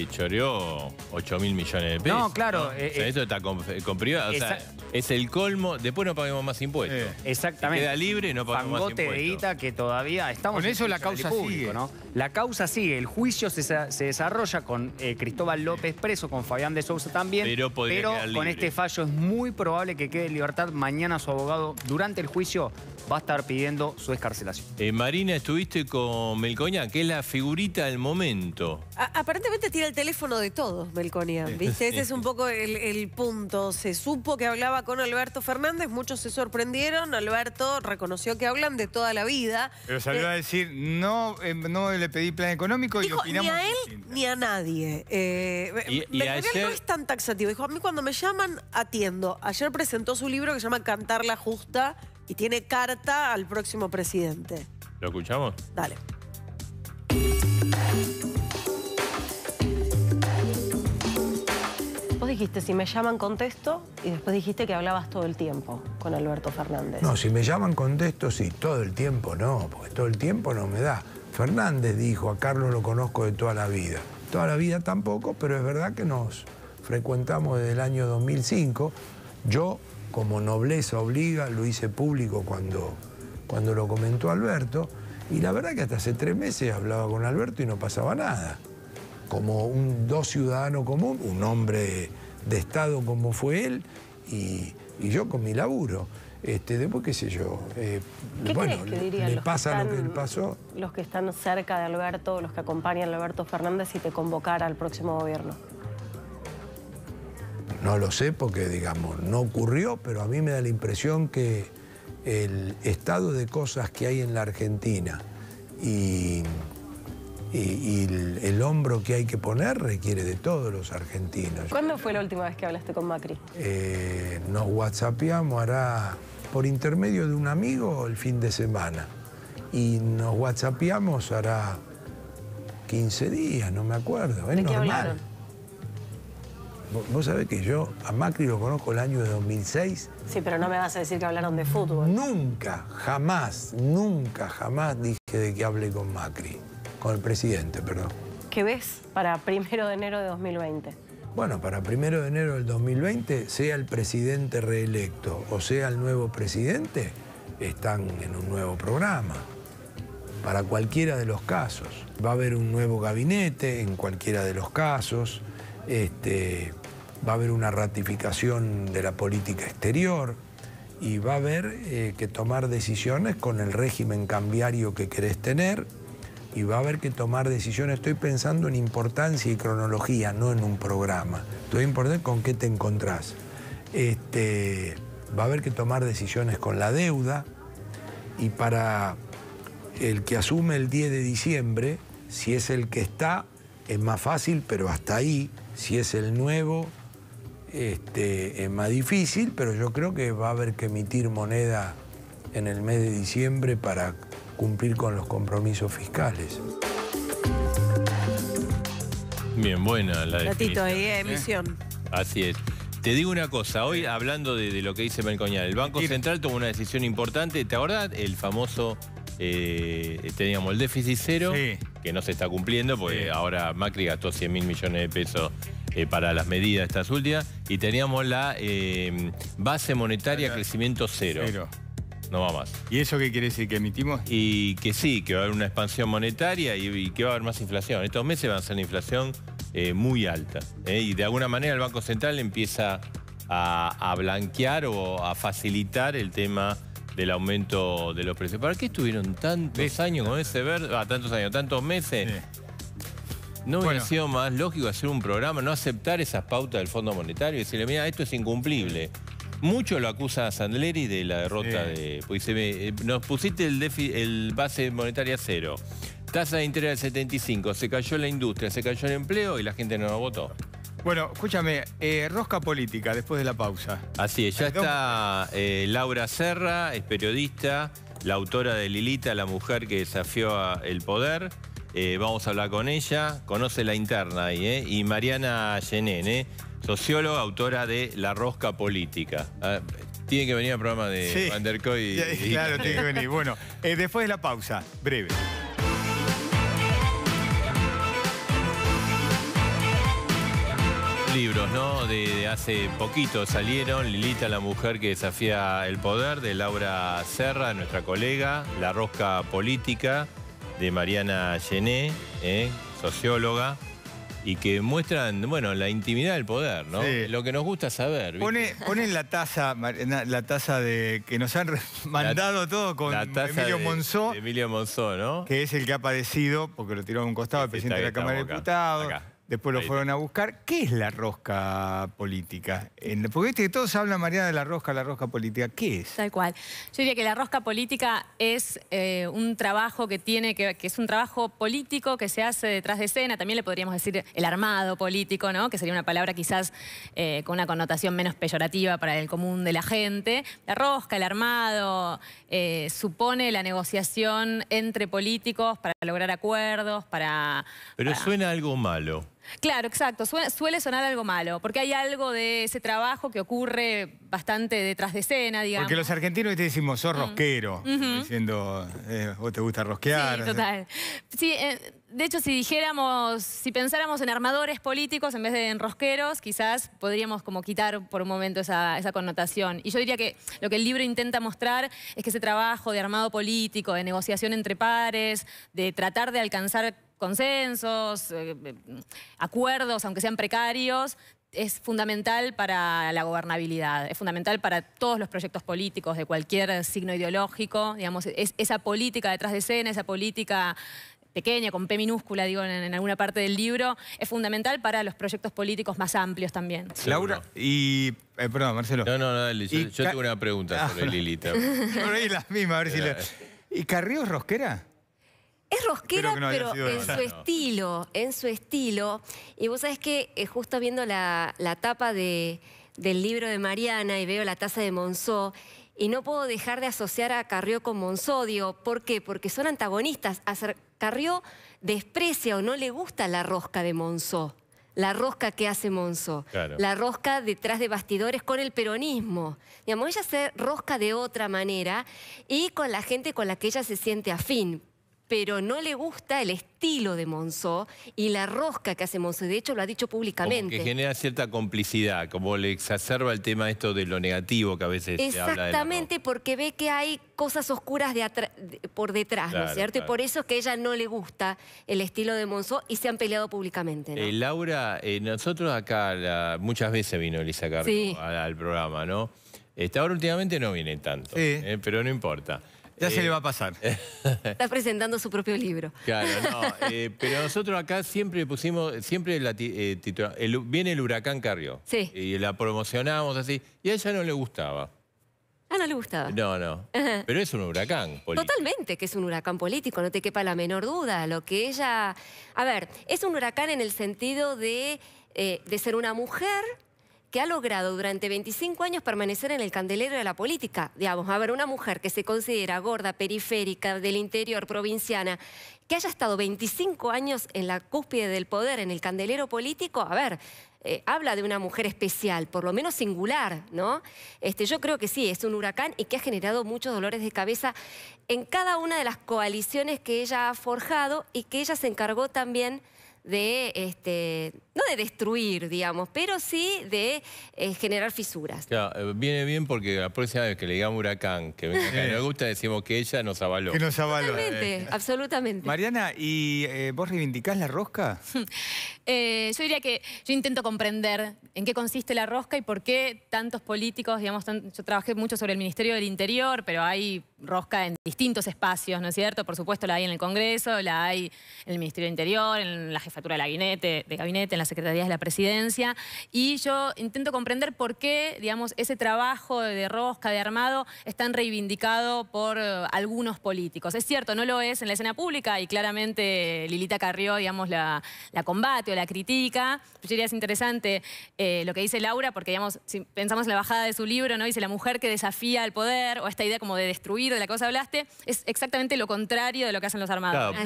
afecta. choreó 8 mil millones de pesos. No, claro. Eh, eh, esto está con, privado, o sea, es el colmo, después no paguemos más impuestos. Eh, exactamente. queda libre y no pagamos más impuestos. de Ita que todavía estamos... Con eso la causa sigue. ¿no? La causa sigue, el juicio se, desarrolla con Cristóbal López preso, con Fabián de Sousa también, pero, con este fallo es muy probable que quede en libertad mañana su abogado durante el juicio va a estar pidiendo su escarcelación. Eh, Marina, estuviste con Melcoña, que es la figurita del momento. aparentemente tira el teléfono de todos, Melcoña, ¿viste? Ese es un (laughs) poco el, punto. Se supo que hablaba con Alberto Fernández, muchos se sorprendieron. Alberto reconoció que hablan de toda la vida. Pero salió eh, a decir, no, eh, no le pedí plan económico y opinamos... Ni a él ni a nadie. y, no es tan taxativo. Dijo, a mí cuando me llaman, atiendo. Ayer presentó su libro que se llama Cantar la Justa y tiene carta al próximo presidente. ¿Lo escuchamos? Dale. Vos dijiste, si me llaman contesto, y después dijiste que hablabas todo el tiempo con Alberto Fernández. No, si me llaman contesto, sí, todo el tiempo no, porque todo el tiempo no me da. Fernández dijo, a Carlos lo conozco de toda la vida. Toda la vida tampoco, pero es verdad que nos frecuentamos desde el año 2005. Yo como nobleza obliga, lo hice público cuando, cuando lo comentó Alberto, y la verdad que hasta hace tres meses hablaba con Alberto y no pasaba nada. Como un dos ciudadano común, un hombre de Estado como fue él, y, yo con mi laburo. Este, después, qué sé yo, eh, ¿Qué bueno, que le pasa lo que él pasó. Los que están cerca de Alberto, los que acompañan a Alberto Fernández, y te convocara al próximo gobierno. No lo sé porque, digamos, no ocurrió, pero a mí me da la impresión que el estado de cosas que hay en la Argentina y, el, hombro que hay que poner requiere de todos los argentinos. ¿Cuándo fue la última vez que hablaste con Macri? Eh, nos whatsappeamos, hará por intermedio de un amigo el fin de semana. Y nos whatsappeamos hará 15 días, no me acuerdo. Es normal. Vos sabés que yo a Macri lo conozco el año de 2006. Sí, pero no me vas a decir que hablaron de fútbol. Nunca, jamás, nunca, jamás dije de que hable con Macri, con el presidente, perdón. ¿Qué ves para primero de enero de 2020? Bueno, para primero de enero del 2020, sea el presidente reelecto o sea el nuevo presidente, están en un nuevo programa. Para cualquiera de los casos. Va a haber un nuevo gabinete en cualquiera de los casos. Este, va a haber una ratificación de la política exterior y va a haber eh, que tomar decisiones con el régimen cambiario que querés tener y va a haber que tomar decisiones. Estoy pensando en importancia y cronología, no en un programa. Estoy importante con qué te encontrás. Este, va a haber que tomar decisiones con la deuda y para el que asume el 10 de diciembre, si es el que está, es más fácil, pero hasta ahí, si es el nuevo, este, es más difícil, pero yo creo que va a haber que emitir moneda en el mes de diciembre para cumplir con los compromisos fiscales. Bien, buena la Ratito ahí, eh, ¿eh? emisión. Así es. Te digo una cosa, hoy hablando de, lo que dice Melcoñal, el Banco Central tomó una decisión importante, ¿te acordás? El famoso, eh, teníamos el déficit cero, que no se está cumpliendo, porque ahora Macri gastó 100 mil millones de pesos eh, para las medidas estas últimas, y teníamos la em, base monetaria crecimiento cero. cero. No va más. ¿Y eso qué quiere decir? ¿Que emitimos? Y que sí, que va a haber una expansión monetaria y, que va a haber más inflación. Estos meses van a ser una inflación eh, muy alta. Eh, y de alguna manera el Banco Central empieza a, blanquear o a facilitar el tema del aumento de los precios. ¿Para qué estuvieron tantos años con ese verde? Ah, tantos años, tantos meses. No hubiera sido más lógico hacer un programa, no aceptar esas pautas del Fondo Monetario y decirle, mira, esto es incumplible. Mucho lo acusa a Sandleri de la derrota de... Pues, nos pusiste el, base monetaria cero, tasa de interés del 75, se cayó la industria, se cayó el empleo y la gente no lo votó. Bueno, escúchame, eh, rosca política, después de la pausa. Así es, ya está eh, Laura Serra, es periodista, la autora de Lilita, la mujer que desafió a el poder. Eh, vamos a hablar con ella, conoce la interna ahí, ¿eh? Y Mariana Yenén, eh, socióloga, autora de La Rosca Política. Ah, tiene que venir al programa de sí. Van der claro, tiene que venir. Bueno, eh, después de la pausa, breve. libros, ¿no? de, hace poquito salieron, Lilita, la mujer que desafía el poder, de Laura Serra, nuestra colega, La Rosca Política, de Mariana Llené, eh, socióloga, y que muestran, bueno, la intimidad del poder, ¿no? Lo que nos gusta saber. Pone, ponen la taza, la taza de que nos han mandado todo con Emilio Monzón, Emilio Monzó, ¿no? Que es el que ha padecido, porque lo tiró a un costado, el presidente de la Cámara de Diputados. Después lo fueron a buscar. ¿Qué es la rosca política? Porque viste que todos hablan, Mariana, de la rosca, la rosca política. ¿Qué es? Tal cual. Yo diría que la rosca política es eh, un trabajo que tiene, que, es un trabajo político que se hace detrás de escena. También le podríamos decir el armado político, ¿no? Que sería una palabra quizás eh, con una connotación menos peyorativa para el común de la gente. La rosca, el armado, eh, supone la negociación entre políticos para lograr acuerdos, para... Pero suena algo malo. Claro, exacto. Suele, sonar algo malo, porque hay algo de ese trabajo que ocurre bastante detrás de escena, digamos. Porque los argentinos te decimos, sos mm. rosquero, diciendo, eh, vos te gusta rosquear. Sí, total. Sí, eh, de hecho, si dijéramos, si pensáramos en armadores políticos en vez de en rosqueros, quizás podríamos como quitar por un momento esa connotación. Y yo diría que lo que el libro intenta mostrar es que ese trabajo de armado político, de negociación entre pares, de tratar de alcanzar consensos, eh, mm, acuerdos, aunque sean precarios, es fundamental para la gobernabilidad, es fundamental para todos los proyectos políticos de cualquier signo ideológico, digamos, esa política detrás de escena, esa política pequeña, con P minúscula, digo, en, alguna parte del libro, es fundamental para los proyectos políticos más amplios también. Laura, y... Eh, perdón, Marcelo. No, no, yo, tengo una pregunta ah, sobre Lilita. las (laughs) a ver si... Eh. ¿Y Carrió Rosquera? Es rosquera, pero en su estilo, en su estilo. Y vos sabés que eh, justo viendo la, tapa de, del libro de Mariana y veo la taza de Monzó, y no puedo dejar de asociar a Carrió con Monzó, ¿por qué? Porque son antagonistas. Carrió desprecia o no le gusta la rosca de Monzó la rosca que hace Monzó, la rosca detrás de bastidores con el peronismo. Digamos, ella se rosca de otra manera y con la gente con la que ella se siente afín pero no le gusta el estilo de Monzó y la rosca que hace Monzó. De hecho, lo ha dicho públicamente. Como que genera cierta complicidad, como le exacerba el tema esto de lo negativo que a veces se Exactamente, porque ve que hay cosas oscuras por detrás, ¿no es cierto? Y por eso es que a ella no le gusta el estilo de Monzó y se han peleado públicamente. Eh, Laura, eh, nosotros acá muchas veces vino Elisa Carlos al, programa, ¿no? ahora últimamente no viene tanto, eh, pero no importa. Ya se eh, le va a pasar. (laughs) Está presentando su propio libro. Claro, no. (laughs) Eh, pero nosotros acá siempre pusimos, siempre la, eh, titulamos, viene el huracán Carrió. Sí. Y la promocionamos así. Y a ella no le gustaba. Ah, no le gustaba. No, no. Pero es un huracán político. Totalmente que es un huracán político, no te quepa la menor duda. Lo que ella... A ver, es un huracán en el sentido de, de ser una mujer que ha logrado durante 25 años permanecer en el candelero de la política. Digamos, a ver, una mujer que se considera gorda, periférica, del interior, provinciana, que haya estado 25 años en la cúspide del poder, en el candelero político, a ver, eh, habla de una mujer especial, por lo menos singular, ¿no? Este, yo creo que sí, es un huracán y que ha generado muchos dolores de cabeza en cada una de las coaliciones que ella ha forjado y que ella se encargó también de, este, no de destruir, digamos, pero sí de eh, generar fisuras. Claro, eh, viene bien porque la próxima vez que le digamos huracán, que me gusta, decimos que ella nos avaló. Que nos avaló. Absolutamente, eh, absolutamente. Mariana, ¿y vos reivindicás la rosca? (laughs) yo diría que yo intento comprender en qué consiste la rosca y por qué tantos políticos, digamos, yo trabajé mucho sobre el Ministerio del Interior, pero hay rosca en distintos espacios, ¿no es cierto? Por supuesto la hay en el Congreso, la hay en el Ministerio del Interior, en la jefatura de gabinete, de gabinete en la Secretaría de la presidencia. Y yo intento comprender por qué, digamos, ese trabajo de rosca, de armado, es tan reivindicado por eh, algunos políticos. Es cierto, no lo es en la escena pública y claramente Lilita Carrió, digamos, la, combate o la critica. Yo diría es interesante eh, lo que dice Laura, porque, digamos, si pensamos en la bajada de su libro, ¿no? Dice la mujer que desafía al poder o esta idea como de destruir de la que hablaste, es exactamente lo contrario de lo que hacen los armados.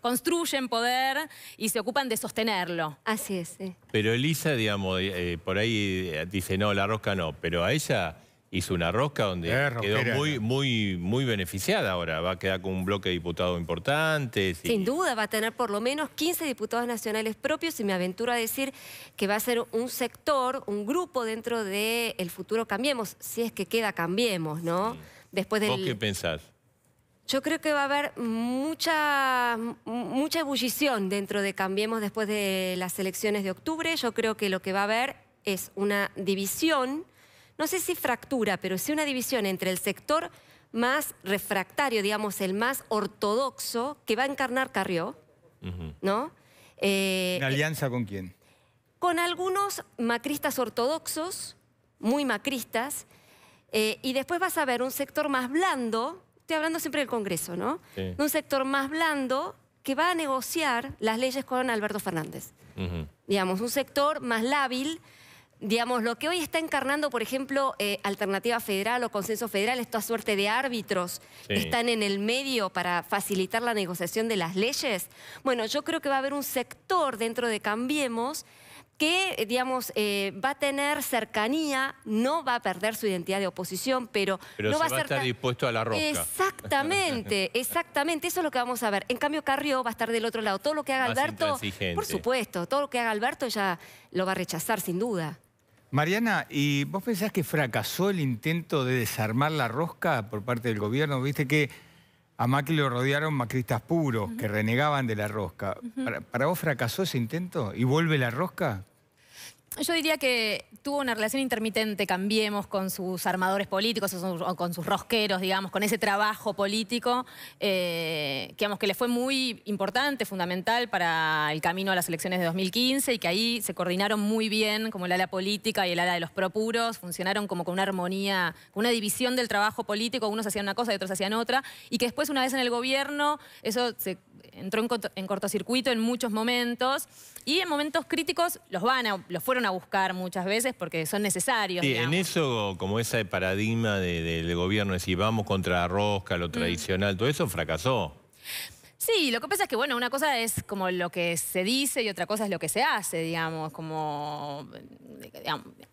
Construyen poder y se ocupan de sostenerlo. Así es, Pero Elisa, digamos, eh, eh, por ahí eh, dice, no, la rosca no, pero a ella hizo una rosca donde quedó muy, muy, muy beneficiada ahora. Va a quedar con un bloque de diputados importantes. Sin duda, va a tener por lo menos 15 diputados nacionales propios y me aventuro a decir que va a ser un sector, un grupo dentro del el futuro Cambiemos, si es que queda Cambiemos, ¿no? después qué pensás? Yo creo que va a haber mucha, mucha ebullición dentro de Cambiemos después de las elecciones de octubre. Yo creo que lo que va a haber es una división, no sé si fractura, pero sí una división entre el sector más refractario, digamos, el más ortodoxo, que va a encarnar Carrió, ¿no? ¿Una eh, alianza con quién? Con algunos macristas ortodoxos, muy macristas, eh, y después vas a ver un sector más blando, estoy hablando siempre del Congreso, ¿no? un sector más blando que va a negociar las leyes con Alberto Fernández. Digamos, un sector más lábil. Digamos, lo que hoy está encarnando, por ejemplo, eh, Alternativa Federal o Consenso Federal, esta suerte de árbitros que están en el medio para facilitar la negociación de las leyes. Bueno, yo creo que va a haber un sector dentro de Cambiemos que, eh, digamos, eh, va a tener cercanía, no va a perder su identidad de oposición, pero, no va, a, estar dispuesto a la rosca. Exactamente, (laughs) exactamente, eso es lo que vamos a ver. En cambio, Carrió va a estar del otro lado. Todo lo que haga Alberto, por supuesto, todo lo que haga Alberto ya lo va a rechazar, sin duda. Mariana, ¿y vos pensás que fracasó el intento de desarmar la rosca por parte del gobierno? Viste que a Macri lo rodearon macristas puros que renegaban de la rosca. ¿Para vos fracasó ese intento y vuelve la rosca? yo diría que tuvo una relación intermitente, cambiemos, con sus armadores políticos o, con sus rosqueros, digamos, con ese trabajo político, eh, que, que le fue muy importante, fundamental para el camino a las elecciones de 2015 y que ahí se coordinaron muy bien, como el ala política y el ala de los propuros, funcionaron como con una armonía, una división del trabajo político, unos hacían una cosa y otros hacían otra, y que después una vez en el gobierno, eso se entró en, cortocircuito en muchos momentos y en momentos críticos los van los fueron a buscar muchas veces porque son necesarios. y en eso, como ese paradigma del gobierno, es decir, vamos contra la rosca, lo mm. tradicional, todo eso fracasó. Sí, lo que pasa es que, bueno, una cosa es como lo que se dice y otra cosa es lo que se hace, digamos, como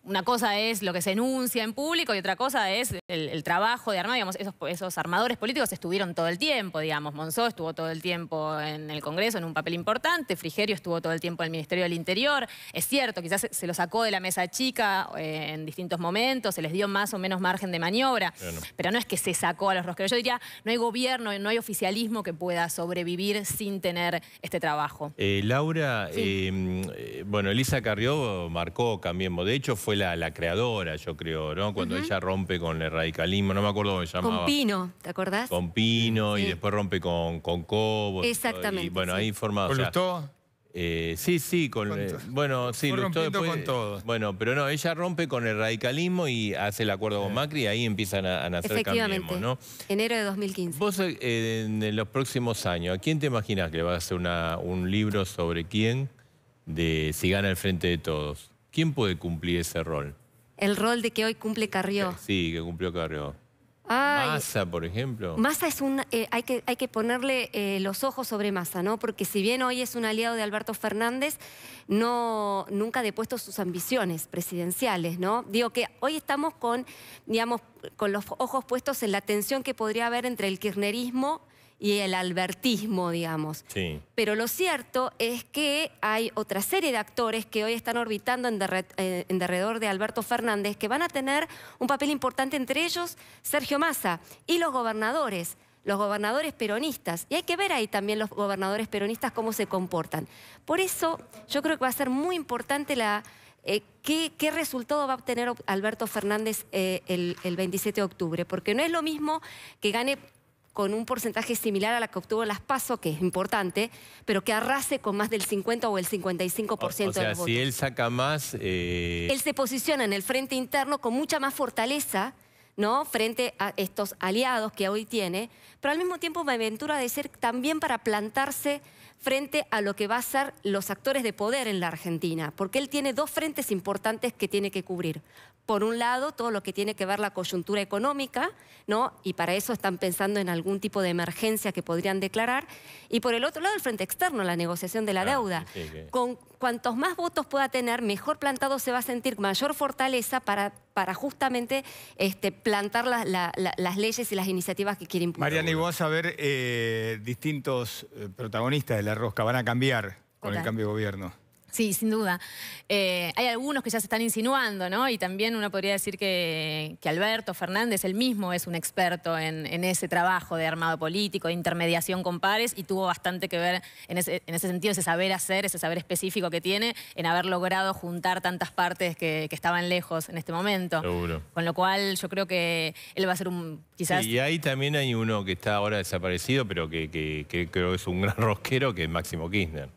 una cosa es lo que se enuncia en público y otra cosa es el, trabajo de armar, digamos, esos, esos, armadores políticos estuvieron todo el tiempo, digamos, Monzó estuvo todo el tiempo en el Congreso en un papel importante, Frigerio estuvo todo el tiempo en el Ministerio del Interior, es cierto, quizás se lo sacó de la mesa chica eh, en distintos momentos, se les dio más o menos margen de maniobra, pero no es que se sacó a los rosqueros, yo diría, no hay gobierno, no hay oficialismo que pueda sobre sobrevivir sin tener este trabajo. Eh, Laura, em, eh, bueno, Elisa Carrió marcó también, De hecho, fue la, creadora, yo creo, ¿no? Cuando ella rompe con el radicalismo, no me acuerdo cómo se llamaba. Con Pino, ¿te acordás? Con Pino y después rompe con, con Cobo. Exactamente. Y, bueno, ahí forma... Eh, sí, sí, con, eh, bueno, sí, Bueno, pero no, ella rompe con el radicalismo y hace el acuerdo con Macri y ahí empiezan a, nacer cambios, ¿no? Enero de 2015. Vos eh, en los próximos años, ¿a quién te imaginas que le vas a hacer un libro sobre quién de si gana el frente de todos? ¿Quién puede cumplir ese rol? El rol de que hoy cumple Carrió. Sí, que cumplió Carrió. Massa, masa, por ejemplo. Masa es un... Eh, hay, que, hay que ponerle eh, los ojos sobre Masa, ¿no? Porque si bien hoy es un aliado de Alberto Fernández, no, nunca ha depuesto sus ambiciones presidenciales, ¿no? Digo que hoy estamos con, digamos, con los ojos puestos en la tensión que podría haber entre el kirchnerismo y el albertismo, digamos. Pero lo cierto es que hay otra serie de actores que hoy están orbitando eh, en, derredor de Alberto Fernández que van a tener un papel importante entre ellos Sergio Massa y los gobernadores los gobernadores peronistas. Y hay que ver ahí también los gobernadores peronistas cómo se comportan. Por eso yo creo que va a ser muy importante la, eh, qué, resultado va a obtener Alberto Fernández eh, el 27 de octubre, porque no es lo mismo que gane con un porcentaje similar a la que obtuvo las PASO, que es importante, pero que arrase con más del 50 o el 55% de los votos. O sea, si él saca más... Eh, él se posiciona en el frente interno con mucha más fortaleza ¿no? frente a estos aliados que hoy tiene, pero al mismo tiempo me aventura de ser también para plantarse frente a lo que va a ser los actores de poder en la Argentina, porque él tiene dos frentes importantes que tiene que cubrir por un lado, todo lo que tiene que ver la coyuntura económica, ¿no? y para eso están pensando en algún tipo de emergencia que podrían declarar, y por el otro lado, el frente externo, la negociación de la deuda. Con cuantos más votos pueda tener, mejor plantado se va a sentir, mayor fortaleza para, para justamente este, plantar las leyes y las iniciativas que quiere impulsar. Mariana, y vos a ver, eh, distintos eh, protagonistas de la rosca van a cambiar con el cambio de gobierno. Sí, sin duda. Eh, hay algunos que ya se están insinuando, ¿no? Y también uno podría decir que, Alberto Fernández, él mismo, es un experto en, ese trabajo de armado político, de intermediación con pares, y tuvo bastante que ver en ese, sentido, ese saber hacer, ese saber específico que tiene, en haber logrado juntar tantas partes que, estaban lejos en este momento. Seguro. Con lo cual, yo creo que él va a ser un, quizás... y ahí también hay uno que está ahora desaparecido, pero que, que creo que es un gran (laughs) rosquero, que es Máximo Kirchner.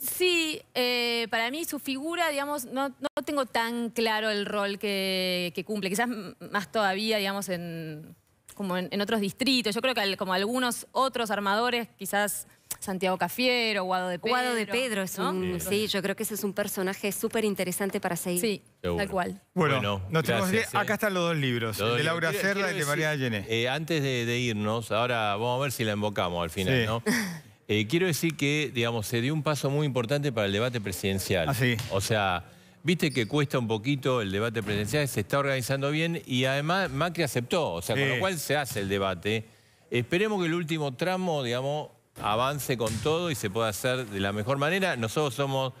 Sí, eh, para mí su figura, digamos, no, tengo tan claro el rol que, cumple. Quizás más todavía, digamos, en, como en, otros distritos. Yo creo que como algunos otros armadores, quizás Santiago Cafiero, Guado de Pedro. Guado de Pedro ¿no? Sí. yo creo que ese es un personaje súper interesante para seguir. tal cual. Bueno, no eh. acá están los dos libros, de Laura Serra y de María Llené. Eh, antes de, irnos, ahora vamos a ver si la invocamos al final, ¿no? (laughs) Eh, quiero decir que, digamos, se dio un paso muy importante para el debate presidencial. Ah, o sea, viste que cuesta un poquito el debate presidencial, se está organizando bien y además Macri aceptó, o sea, con lo cual se hace el debate. Esperemos que el último tramo, digamos, avance con todo y se pueda hacer de la mejor manera. Nosotros somos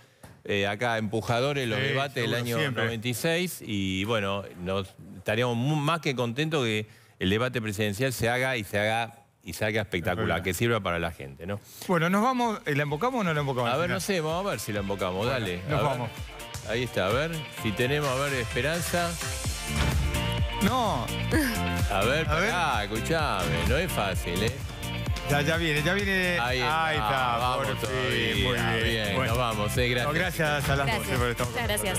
eh, acá empujadores los debates del año 96 y bueno, estaríamos más que contentos que el debate presidencial se haga y se haga y salga espectacular, que sirva para la gente, ¿no? Bueno, nos vamos, eh, ¿la embocamos o no la embocamos? A ver, no sé, vamos a ver si la embocamos, dale. Nos vamos. Ahí está, a ver, si tenemos, a ver, esperanza. No. A ver, a pará, escuchame, no es fácil, ¿eh? Ya, ya viene, ya viene. Ahí está, vamos fin. Muy bien, nos vamos, eh, gracias. gracias a las por esto. Muchas gracias.